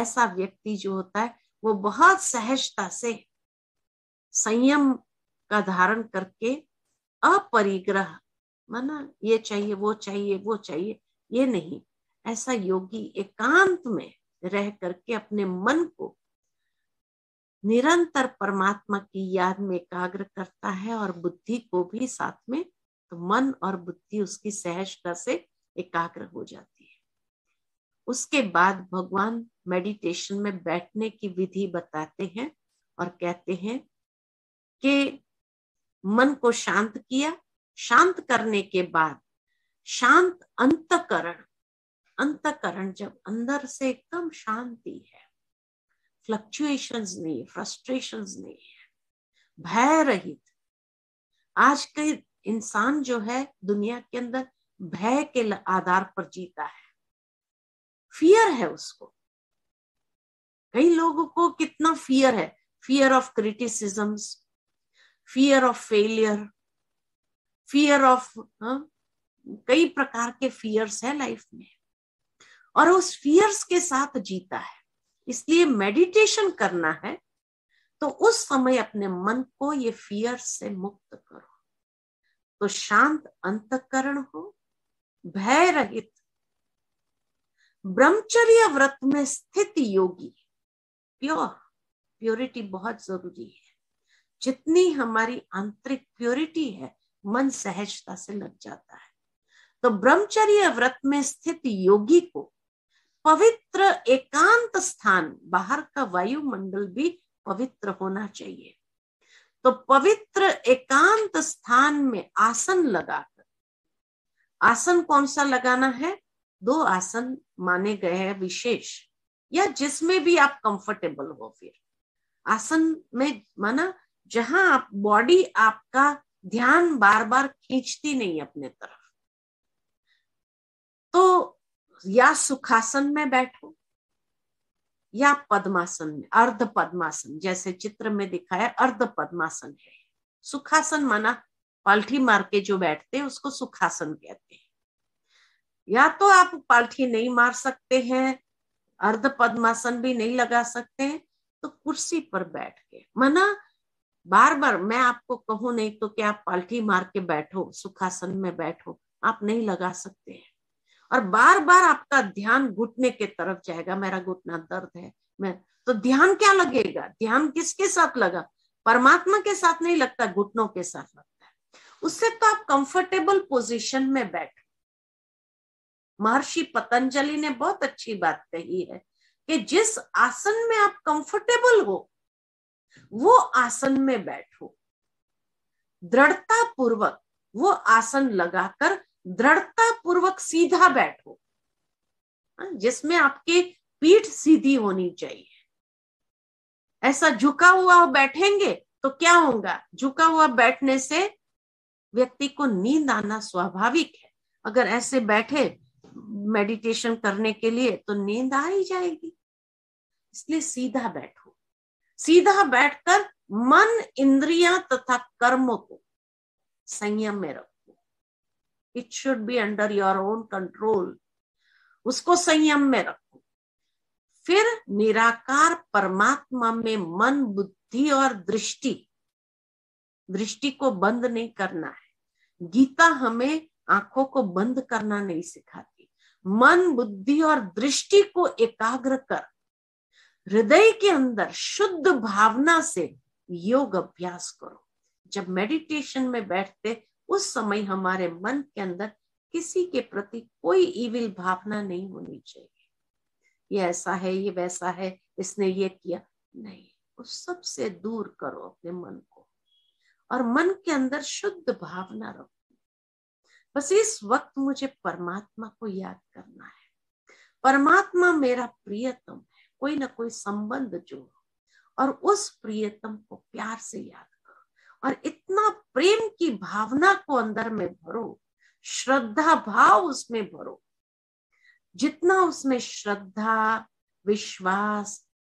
ऐसा व्यक्ति जो होता है वो बहुत सहजता से संयम का धारण करके अपरिग्रह माना ये चाहिए वो चाहिए वो चाहिए ये नहीं ऐसा योगी एकांत में रह करके अपने मन को निरंतर परमात्मा की याद में एकाग्र करता है और बुद्धि को भी साथ में तो मन और बुद्धि उसकी सहजता से एकाग्र हो जाती है उसके बाद भगवान मेडिटेशन में बैठने की विधि बताते हैं और कहते हैं कि मन को शांत किया शांत करने के बाद शांत अंतकरण अंतकरण जब अंदर से एकदम शांति है फ्लक्चुएशंस नहीं फ्रस्ट्रेशंस नहीं है भय रहित आज के इंसान जो है दुनिया के अंदर भय के आधार पर जीता है फियर है उसको कई लोगों को कितना फियर है fear of criticisms fear of failure fear of हाँ, कई प्रकार के फियर्स है लाइफ में और उस फियर्स के साथ जीता है इसलिए मेडिटेशन करना है तो उस समय अपने मन को ये फियर से मुक्त करो तो शांत अंतकरण हो भय रहित ब्रह्मचर्य व्रत में स्थित योगी प्योर प्योरिटी बहुत जरूरी है जितनी हमारी आंतरिक प्योरिटी है मन सहजता से लग जाता है तो ब्रह्मचर्य व्रत में स्थित योगी को पवित्र एकांत स्थान बाहर का वायुमंडल भी पवित्र होना चाहिए तो पवित्र एकांत स्थान में आसन लगाकर आसन कौन सा लगाना है दो आसन माने गए हैं विशेष या जिसमें भी आप कंफर्टेबल हो फिर आसन में माना जहां आप बॉडी आपका ध्यान बार बार खींचती नहीं अपने तरफ तो या सुखासन में बैठो या पद्मासन में अर्ध पद्मासन जैसे चित्र में दिखाया अर्ध पद्मासन है सुखासन माना पालठी मार के जो बैठते हैं उसको सुखासन कहते हैं या तो आप पालठी नहीं मार सकते हैं अर्ध पद्मासन भी नहीं लगा सकते हैं तो कुर्सी पर बैठ के माना बार बार मैं आपको कहूं नहीं तो क्या आप पालटी मार के बैठो सुखासन में बैठो आप नहीं लगा सकते हैं और बार बार आपका ध्यान घुटने के तरफ जाएगा मेरा घुटना दर्द है मैं तो ध्यान क्या लगेगा ध्यान किसके साथ लगा परमात्मा के साथ नहीं लगता घुटनों के साथ लगता है उससे तो आप कंफर्टेबल पोजीशन में बैठो महर्षि पतंजलि ने बहुत अच्छी बात कही है कि जिस आसन में आप कंफर्टेबल हो वो आसन में बैठो दृढ़ता पूर्वक वो आसन लगाकर दृढ़ता पूर्वक सीधा बैठो हाँ, जिसमें आपके पीठ सीधी होनी चाहिए ऐसा झुका हुआ बैठेंगे तो क्या होगा झुका हुआ बैठने से व्यक्ति को नींद आना स्वाभाविक है अगर ऐसे बैठे मेडिटेशन करने के लिए तो नींद आ ही जाएगी इसलिए सीधा बैठो सीधा बैठकर मन इंद्रिया तथा कर्म को संयम में रखो it should be under your own control उसको संयम में रखो फिर निराकार परमात्मा में मन बुद्धि और दृष्टि दृष्टि को बंद नहीं करना है गीता हमें आंखों को बंद करना नहीं सिखाती मन बुद्धि और दृष्टि को एकाग्र कर हृदय के अंदर शुद्ध भावना से योग अभ्यास करो जब मेडिटेशन में बैठते उस समय हमारे मन के अंदर किसी के प्रति कोई इविल भावना नहीं होनी चाहिए ये ऐसा है ये वैसा है इसने ये किया नहीं उस सबसे दूर करो अपने मन को और मन के अंदर शुद्ध भावना रखो बस इस वक्त मुझे परमात्मा को याद करना है परमात्मा मेरा प्रियतम कोई ना कोई संबंध जोड़ो और उस प्रियतम को प्यार से याद करो और इतना प्रेम की भावना को अंदर में भरो श्रद्धा भाव उसमें भरो जितना उसमें श्रद्धा विश्वास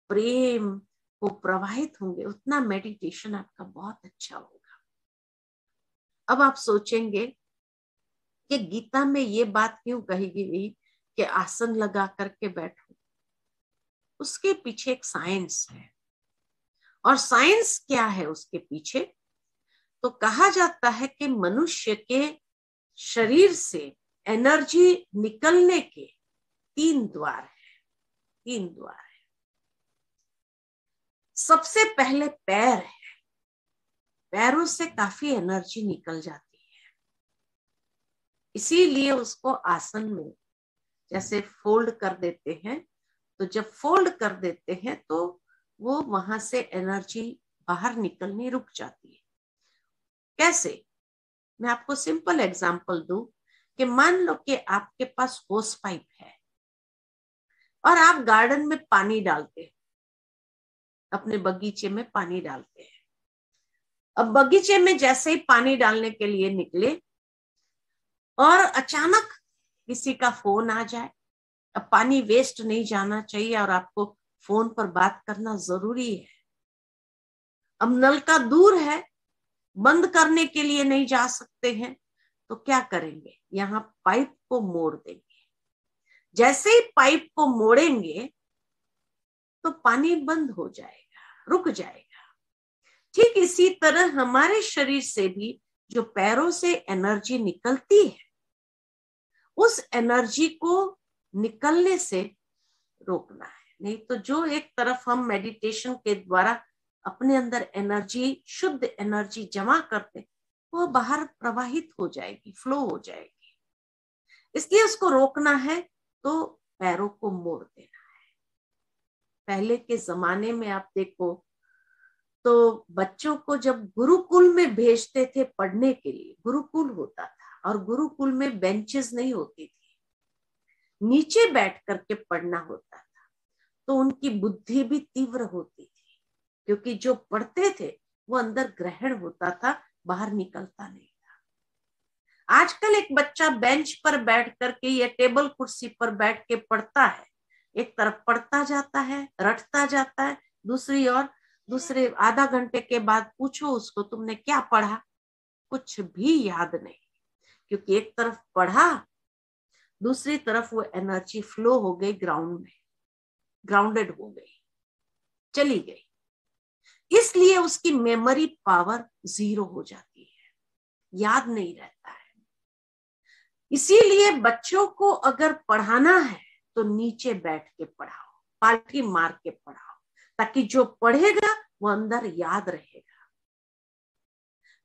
प्रेम को प्रवाहित होंगे उतना मेडिटेशन आपका बहुत अच्छा होगा अब आप सोचेंगे कि गीता में ये बात क्यों कही गई कि आसन लगा करके बैठो उसके पीछे एक साइंस है और साइंस क्या है उसके पीछे तो कहा जाता है कि मनुष्य के शरीर से एनर्जी निकलने के तीन द्वार है तीन द्वार है सबसे पहले पैर है पैरों से काफी एनर्जी निकल जाती है इसीलिए उसको आसन में जैसे फोल्ड कर देते हैं तो जब फोल्ड कर देते हैं तो वो वहां से एनर्जी बाहर निकलनी रुक जाती है कैसे मैं आपको सिंपल एग्जांपल दू कि मान लो कि आपके पास होस पाइप है और आप गार्डन में पानी डालते हैं अपने बगीचे में पानी डालते हैं अब बगीचे में जैसे ही पानी डालने के लिए निकले और अचानक किसी का फोन आ जाए अब पानी वेस्ट नहीं जाना चाहिए और आपको फोन पर बात करना जरूरी है अब नल का दूर है बंद करने के लिए नहीं जा सकते हैं तो क्या करेंगे यहाँ पाइप को मोड़ देंगे जैसे ही पाइप को मोड़ेंगे तो पानी बंद हो जाएगा रुक जाएगा ठीक इसी तरह हमारे शरीर से भी जो पैरों से एनर्जी निकलती है उस एनर्जी को निकलने से रोकना है नहीं तो जो एक तरफ हम मेडिटेशन के द्वारा अपने अंदर एनर्जी शुद्ध एनर्जी जमा करते वो बाहर प्रवाहित हो जाएगी फ्लो हो जाएगी इसलिए उसको रोकना है तो पैरों को मोड़ देना है पहले के जमाने में आप देखो तो बच्चों को जब गुरुकुल में भेजते थे पढ़ने के लिए गुरुकुल होता था और गुरुकुल में बेंचेस नहीं होती थी नीचे बैठ करके पढ़ना होता था तो उनकी बुद्धि भी तीव्र होती थी क्योंकि जो पढ़ते थे वो अंदर ग्रहण होता था बाहर निकलता नहीं था आजकल एक बच्चा बेंच पर बैठ करके या टेबल कुर्सी पर बैठ के पढ़ता है एक तरफ पढ़ता जाता है रटता जाता है दूसरी ओर दूसरे आधा घंटे के बाद पूछो उसको तुमने क्या पढ़ा कुछ भी याद नहीं क्योंकि एक तरफ पढ़ा दूसरी तरफ वो एनर्जी फ्लो हो गई ग्राउंड में ग्राउंडेड हो गई चली गई इसलिए उसकी मेमोरी पावर जीरो हो जाती है याद नहीं रहता है इसीलिए बच्चों को अगर पढ़ाना है तो नीचे बैठ के पढ़ाओ पार्टी मार के पढ़ाओ ताकि जो पढ़ेगा वो अंदर याद रहेगा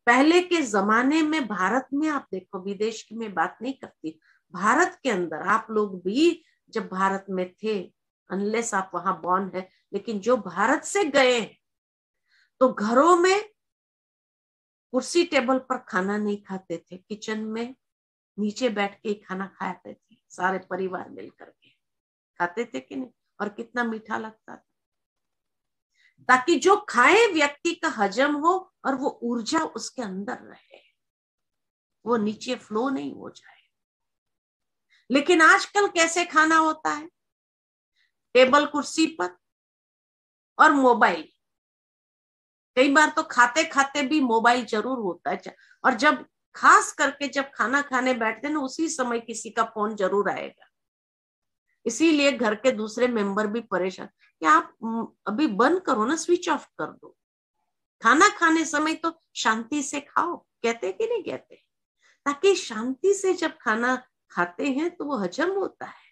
पहले के जमाने में भारत में आप देखो विदेश की मैं बात नहीं करती भारत के अंदर आप लोग भी जब भारत में थे अनलेस आप वहां बॉर्न है लेकिन जो भारत से गए तो घरों में कुर्सी टेबल पर खाना नहीं खाते थे किचन में नीचे बैठ के खाना खाते थे सारे परिवार मिलकर के खाते थे कि नहीं और कितना मीठा लगता था ताकि जो खाए व्यक्ति का हजम हो और वो ऊर्जा उसके अंदर रहे वो नीचे फ्लो नहीं हो जाए लेकिन आजकल कैसे खाना होता है टेबल कुर्सी पर और मोबाइल कई बार तो खाते खाते भी मोबाइल जरूर होता है और जब खास करके जब खाना खाने बैठते ना उसी समय किसी का फोन जरूर आएगा इसीलिए घर के दूसरे मेंबर भी परेशान कि आप अभी बंद करो ना स्विच ऑफ कर दो खाना खाने समय तो शांति से खाओ कहते कि नहीं कहते ताकि शांति से जब खाना खाते हैं तो वो हजम होता है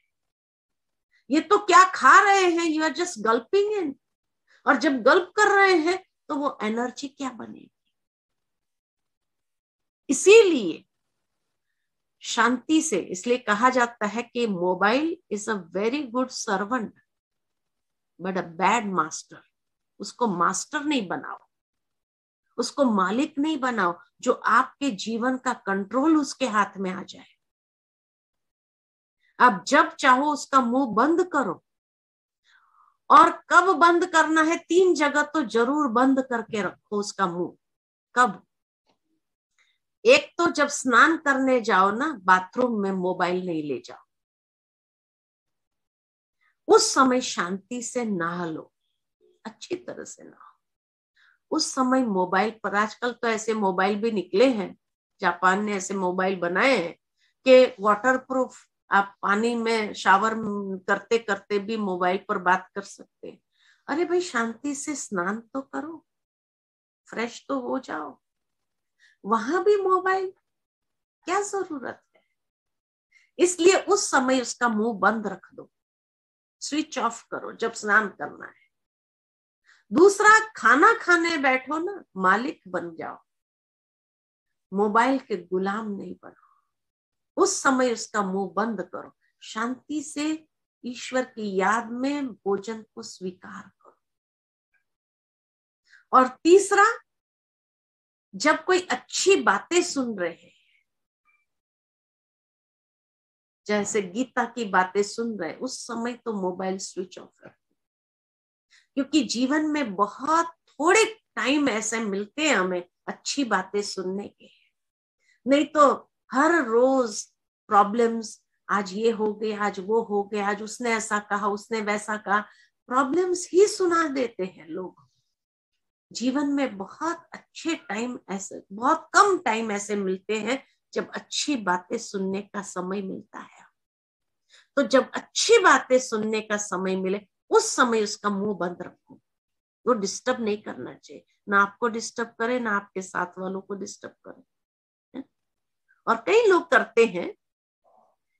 ये तो क्या खा रहे हैं you are just gulping in और जब गल्प कर रहे हैं तो वो एनर्जी क्या बनेगी इसीलिए शांति से इसलिए कहा जाता है कि mobile is a very good servant but a bad master उसको मास्टर नहीं बनाओ उसको मालिक नहीं बनाओ जो आपके जीवन का कंट्रोल उसके हाथ में आ जाए अब जब चाहो उसका मुंह बंद करो और कब बंद करना है तीन जगह तो जरूर बंद करके रखो उसका मुंह कब एक तो जब स्नान करने जाओ ना बाथरूम में मोबाइल नहीं ले जाओ उस समय शांति से नहा लो अच्छी तरह से नहा उस समय मोबाइल पर आजकल तो ऐसे मोबाइल भी निकले हैं जापान ने ऐसे मोबाइल बनाए हैं कि वाटर प्रूफ आप पानी में शावर करते करते भी मोबाइल पर बात कर सकते हैं अरे भाई शांति से स्नान तो करो फ्रेश तो हो जाओ वहां भी मोबाइल क्या जरूरत है इसलिए उस समय उसका मुंह बंद रख दो स्विच ऑफ करो जब स्नान करना है दूसरा खाना खाने बैठो ना मालिक बन जाओ मोबाइल के गुलाम नहीं बनो उस समय उसका मुंह बंद करो शांति से ईश्वर की याद में भोजन को स्वीकार करो और तीसरा जब कोई अच्छी बातें सुन रहे हैं जैसे गीता की बातें सुन रहे उस समय तो मोबाइल स्विच ऑफ कर क्योंकि जीवन में बहुत थोड़े टाइम ऐसे मिलते हैं हमें अच्छी बातें सुनने के नहीं तो हर रोज प्रॉब्लम्स आज ये हो गए आज वो हो गए आज उसने ऐसा कहा उसने वैसा कहा प्रॉब्लम्स ही सुना देते हैं लोग जीवन में बहुत अच्छे टाइम ऐसे बहुत कम टाइम ऐसे मिलते हैं जब अच्छी बातें सुनने का समय मिलता है तो जब अच्छी बातें सुनने का समय मिले उस समय उसका मुंह बंद रखो वो डिस्टर्ब नहीं करना चाहिए ना आपको डिस्टर्ब करे ना आपके साथ वालों को डिस्टर्ब करे और कई लोग करते हैं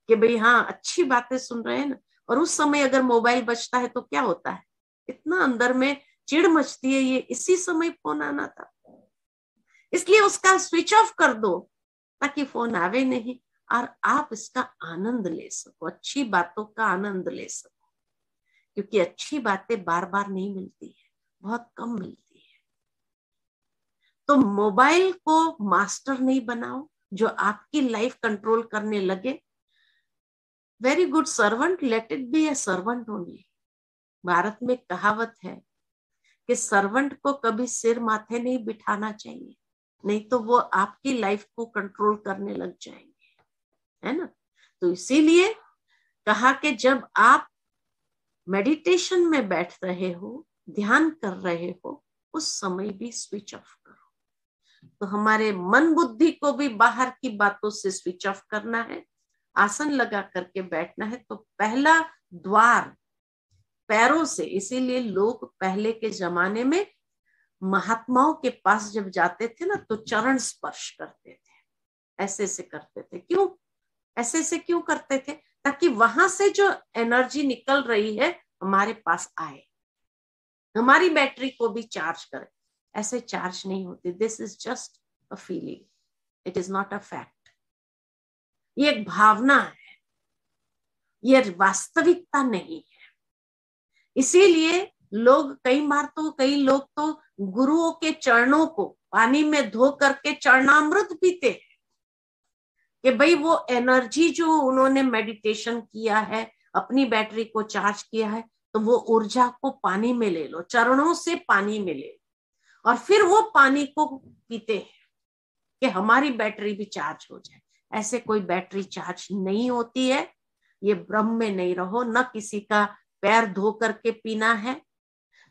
कि भाई हाँ अच्छी बातें सुन रहे हैं ना और उस समय अगर मोबाइल बचता है तो क्या होता है इतना अंदर में चिड़ मचती है ये इसी समय फोन आना था इसलिए उसका स्विच ऑफ कर दो ताकि फोन आवे नहीं और आप इसका आनंद ले सको अच्छी बातों का आनंद ले सको क्योंकि अच्छी बातें बार बार नहीं मिलती है बहुत कम मिलती है तो मोबाइल को मास्टर नहीं बनाओ जो आपकी लाइफ कंट्रोल करने लगे very good servant let it be a servant only Bharat में कहावत है कि सर्वेंट को कभी सिर माथे नहीं बिठाना चाहिए नहीं तो वो आपकी लाइफ को कंट्रोल करने लग जाएंगे है ना तो इसीलिए कहा कि जब आप मेडिटेशन में बैठ रहे हो ध्यान कर रहे हो उस समय भी स्विच ऑफ तो हमारे मन बुद्धि को भी बाहर की बातों से स्विच ऑफ करना है आसन लगा करके बैठना है तो पहला द्वार पैरों से इसीलिए लोग पहले के जमाने में महात्माओं के पास जब जाते थे ना तो चरण स्पर्श करते थे ऐसे से करते थे क्यों ऐसे से क्यों करते थे ताकि वहां से जो एनर्जी निकल रही है हमारे पास आए हमारी बैटरी को भी चार्ज करे ऐसे चार्ज नहीं होते this is just a feeling it is not a fact ये एक भावना है ये वास्तविकता नहीं है इसीलिए लोग कई बार तो कई लोग तो गुरुओं के चरणों को पानी में धो करके चरणामृत पीते हैं कि भाई वो एनर्जी जो उन्होंने मेडिटेशन किया है अपनी बैटरी को चार्ज किया है तो वो ऊर्जा को पानी में ले लो चरणों से पानी में ले और फिर वो पानी को पीते हैं कि हमारी बैटरी भी चार्ज हो जाए ऐसे कोई बैटरी चार्ज नहीं होती है ये ब्रह्म में नहीं रहो न किसी का पैर धो करके पीना है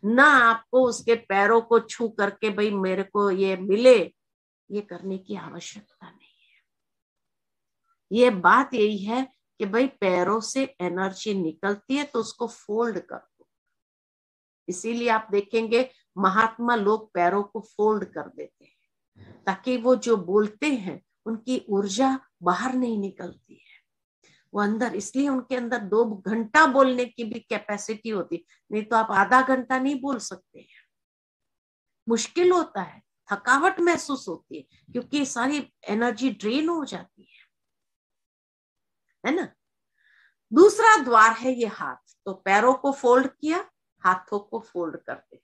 ना आपको उसके पैरों को छू करके भाई मेरे को ये मिले ये करने की आवश्यकता नहीं है ये बात यही है कि भाई पैरों से एनर्जी निकलती है तो उसको फोल्ड कर दो इसीलिए आप देखेंगे महात्मा लोग पैरों को फोल्ड कर देते हैं ताकि वो जो बोलते हैं उनकी ऊर्जा बाहर नहीं निकलती है वो अंदर इसलिए उनके अंदर दो घंटा बोलने की भी कैपेसिटी होती नहीं तो आप आधा घंटा नहीं बोल सकते हैं मुश्किल होता है थकावट महसूस होती है क्योंकि सारी एनर्जी ड्रेन हो जाती है है ना दूसरा द्वार है ये हाथ तो पैरों को फोल्ड किया हाथों को फोल्ड कर देते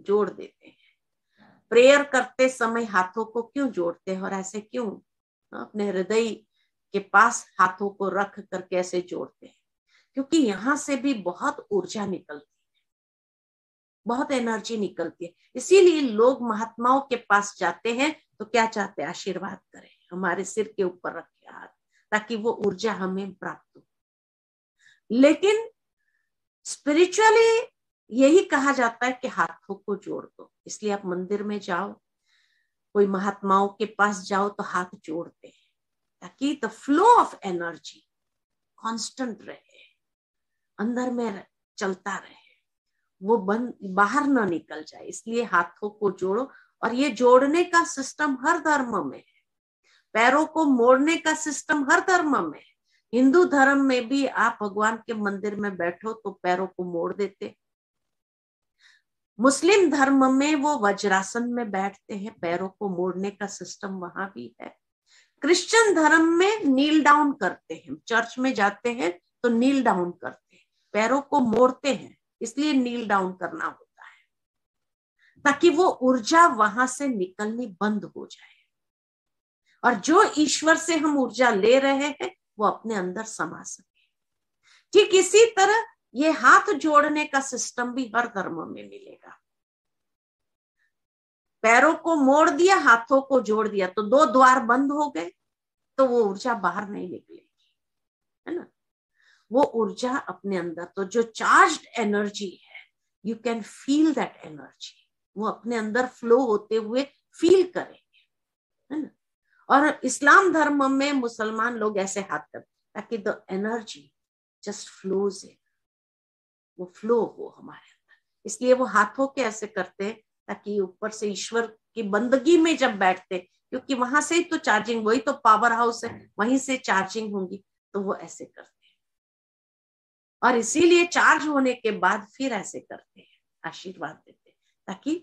जोड़ देते हैं प्रेयर करते समय हाथों को क्यों जोड़ते हैं और ऐसे क्यों हाँ, अपने हृदय के पास हाथों को रख कर कैसे जोड़ते हैं क्योंकि यहां से भी बहुत ऊर्जा निकलती है बहुत एनर्जी निकलती है इसीलिए लोग महात्माओं के पास जाते हैं तो क्या चाहते हैं आशीर्वाद करें हमारे सिर के ऊपर रखे हाथ ताकि वो ऊर्जा हमें प्राप्त हो लेकिन स्पिरिचुअली यही कहा जाता है कि हाथों को जोड़ दो इसलिए आप मंदिर में जाओ कोई महात्माओं के पास जाओ तो हाथ जोड़ते हैं ताकि the flow of energy constant रहे अंदर में चलता रहे वो बंद बाहर ना निकल जाए इसलिए हाथों को जोड़ो और ये जोड़ने का सिस्टम हर धर्म में है पैरों को मोड़ने का सिस्टम हर धर्म में है हिंदू धर्म में भी आप भगवान के मंदिर में बैठो तो पैरों को मोड़ देते मुस्लिम धर्म में वो वज्रासन में बैठते हैं पैरों को मोड़ने का सिस्टम वहां भी है क्रिश्चियन धर्म में नील डाउन करते हैं चर्च में जाते हैं तो नील डाउन करते हैं पैरों को मोड़ते हैं इसलिए नील डाउन करना होता है ताकि वो ऊर्जा वहां से निकलनी बंद हो जाए और जो ईश्वर से हम ऊर्जा ले रहे हैं वो अपने अंदर समा सके ठीक इसी तरह ये हाथ जोड़ने का सिस्टम भी हर धर्म में मिलेगा पैरों को मोड़ दिया हाथों को जोड़ दिया तो दो द्वार बंद हो गए तो वो ऊर्जा बाहर नहीं निकलेगी है ना वो ऊर्जा अपने अंदर तो जो चार्ज एनर्जी है you can feel that energy वो अपने अंदर फ्लो होते हुए फील करेंगे है ना और इस्लाम धर्म में मुसलमान लोग ऐसे हाथ करते ताकि the energy just flows in वो फ्लो हो हमारे अंदर इसलिए वो हाथों के ऐसे करते हैं ताकि ऊपर से ईश्वर की बंदगी में जब बैठते क्योंकि वहां से ही तो चार्जिंग वही तो पावर हाउस है वहीं से चार्जिंग होंगी तो वो ऐसे करते हैं और इसीलिए चार्ज होने के बाद फिर ऐसे करते हैं आशीर्वाद देते हैं ताकि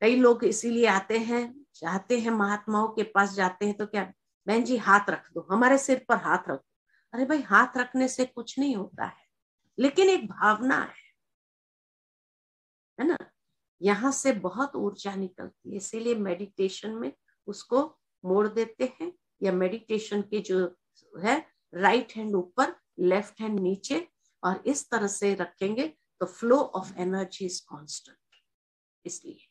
कई लोग इसीलिए आते हैं जाते हैं महात्माओं के पास जाते हैं तो क्या बहन जी हाथ रख दो हमारे सिर पर हाथ रख दो अरे भाई हाथ रखने से कुछ नहीं होता है लेकिन एक भावना है है ना यहां से बहुत ऊर्जा निकलती है इसीलिए मेडिटेशन में उसको मोड़ देते हैं या मेडिटेशन के जो है राइट हैंड ऊपर लेफ्ट हैंड नीचे और इस तरह से रखेंगे तो flow of energy is constant इसलिए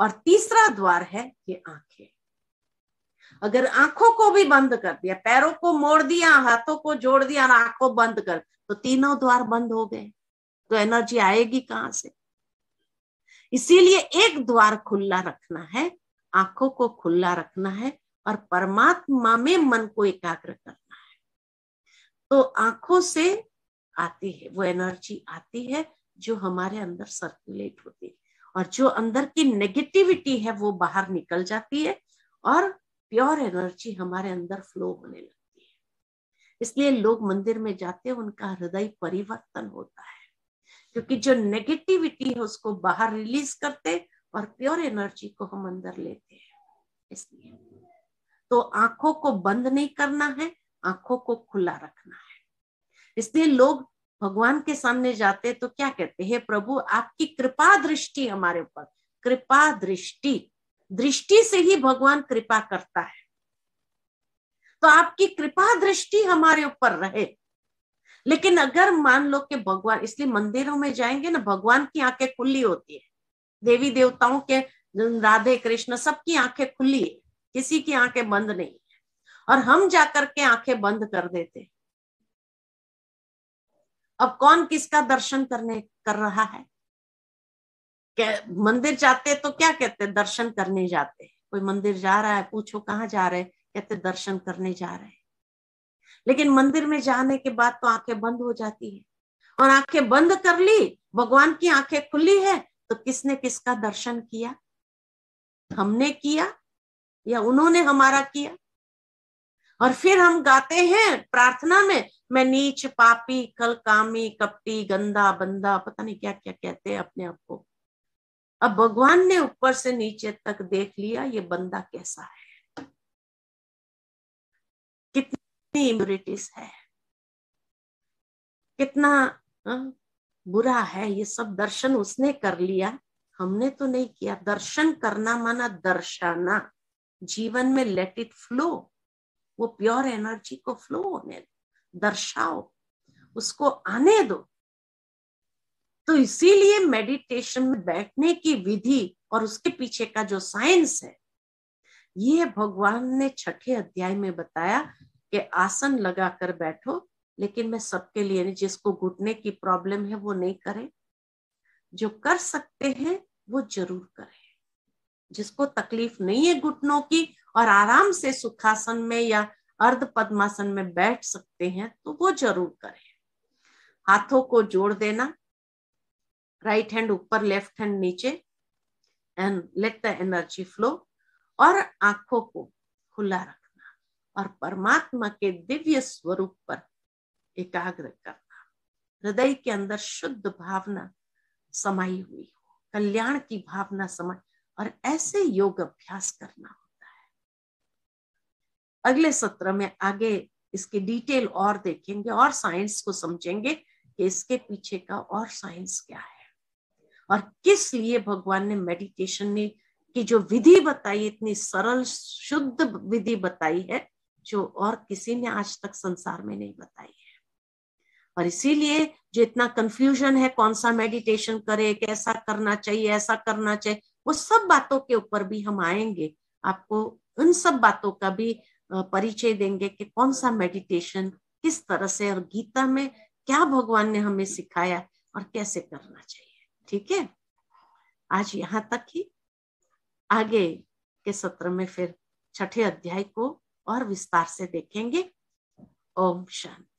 और तीसरा द्वार है ये आंखें अगर आंखों को भी बंद कर दिया पैरों को मोड़ दिया हाथों को जोड़ दिया और आंखों बंद कर तो तीनों द्वार बंद हो गए तो एनर्जी आएगी कहां से इसीलिए एक द्वार खुला रखना है आंखों को खुला रखना है और परमात्मा में मन को एकाग्र करना है तो आंखों से आती है वो एनर्जी आती है जो हमारे अंदर सर्कुलेट होती है और जो अंदर की नेगेटिविटी है वो बाहर निकल जाती है और प्योर एनर्जी हमारे अंदर फ्लो होने लगती है इसलिए लोग मंदिर में जाते हैं उनका हृदय परिवर्तन होता है क्योंकि जो नेगेटिविटी है उसको बाहर रिलीज करते और प्योर एनर्जी को हम अंदर लेते हैं इसलिए तो आंखों को बंद नहीं करना है आंखों को खुला रखना है इसलिए लोग भगवान के सामने जाते तो क्या कहते हैं प्रभु आपकी कृपा दृष्टि हमारे ऊपर कृपा दृष्टि दृष्टि से ही भगवान कृपा करता है तो आपकी कृपा दृष्टि हमारे ऊपर रहे लेकिन अगर मान लो कि भगवान इसलिए मंदिरों में जाएंगे ना भगवान की आंखें खुली होती है देवी देवताओं के राधे कृष्ण सबकी आंखें खुली है किसी की आंखें बंद नहीं है और हम जाकर के आंखें बंद कर देते अब कौन किसका दर्शन करने कर रहा है मंदिर जाते तो क्या कहते दर्शन करने जाते कोई मंदिर जा रहा है पूछो कहाँ जा रहे कहते दर्शन करने जा रहे लेकिन मंदिर में जाने के बाद तो आंखें बंद हो जाती है और आंखें बंद कर ली भगवान की आंखें खुली है तो किसने किसका दर्शन किया हमने किया या उन्होंने हमारा किया और फिर हम गाते हैं प्रार्थना में मैं नीच पापी कल कामी कपटी गंदा बंदा पता नहीं क्या क्या कहते हैं अपने आप को अब भगवान ने ऊपर से नीचे तक देख लिया ये बंदा कैसा है कितनी इम्यूरिटीज है कितना बुरा है ये सब दर्शन उसने कर लिया हमने तो नहीं किया दर्शन करना माना दर्शाना जीवन में लेट इट फ्लो वो प्योर एनर्जी को फ्लो होने दर्शाओ उसको आने दो तो इसीलिए मेडिटेशन में बैठने की विधि और उसके पीछे का जो साइंस है ये भगवान ने छठे अध्याय में बताया कि आसन लगा कर बैठो लेकिन मैं सबके लिए नहीं जिसको घुटने की प्रॉब्लम है वो नहीं करे जो कर सकते हैं वो जरूर करें जिसको तकलीफ नहीं है घुटनों की और आराम से सुखासन में या अर्ध पद्मासन में बैठ सकते हैं तो वो जरूर करें हाथों को जोड़ देना राइट हैंड ऊपर लेफ्ट हैंड नीचे and let the energy flow और आंखों को खुला रखना और परमात्मा के दिव्य स्वरूप पर एकाग्र करना हृदय के अंदर शुद्ध भावना समाई हुई हो कल्याण की भावना समाई और ऐसे योग अभ्यास करना होता है अगले सत्र में आगे इसके डिटेल और देखेंगे और साइंस को समझेंगे कि इसके पीछे का और साइंस क्या है और किस लिए भगवान ने मेडिटेशन ने की जो विधि बताई इतनी सरल शुद्ध विधि बताई है जो और किसी ने आज तक संसार में नहीं बताई है और इसीलिए जो इतना कंफ्यूजन है कौन सा मेडिटेशन करे कैसा करना चाहिए ऐसा करना चाहिए वो सब बातों के ऊपर भी हम आएंगे आपको उन सब बातों का भी परिचय देंगे कि कौन सा मेडिटेशन किस तरह से और गीता में क्या भगवान ने हमें सिखाया और कैसे करना चाहिए ठीक है आज यहाँ तक ही आगे के सत्र में फिर छठे अध्याय को और विस्तार से देखेंगे ओम शांति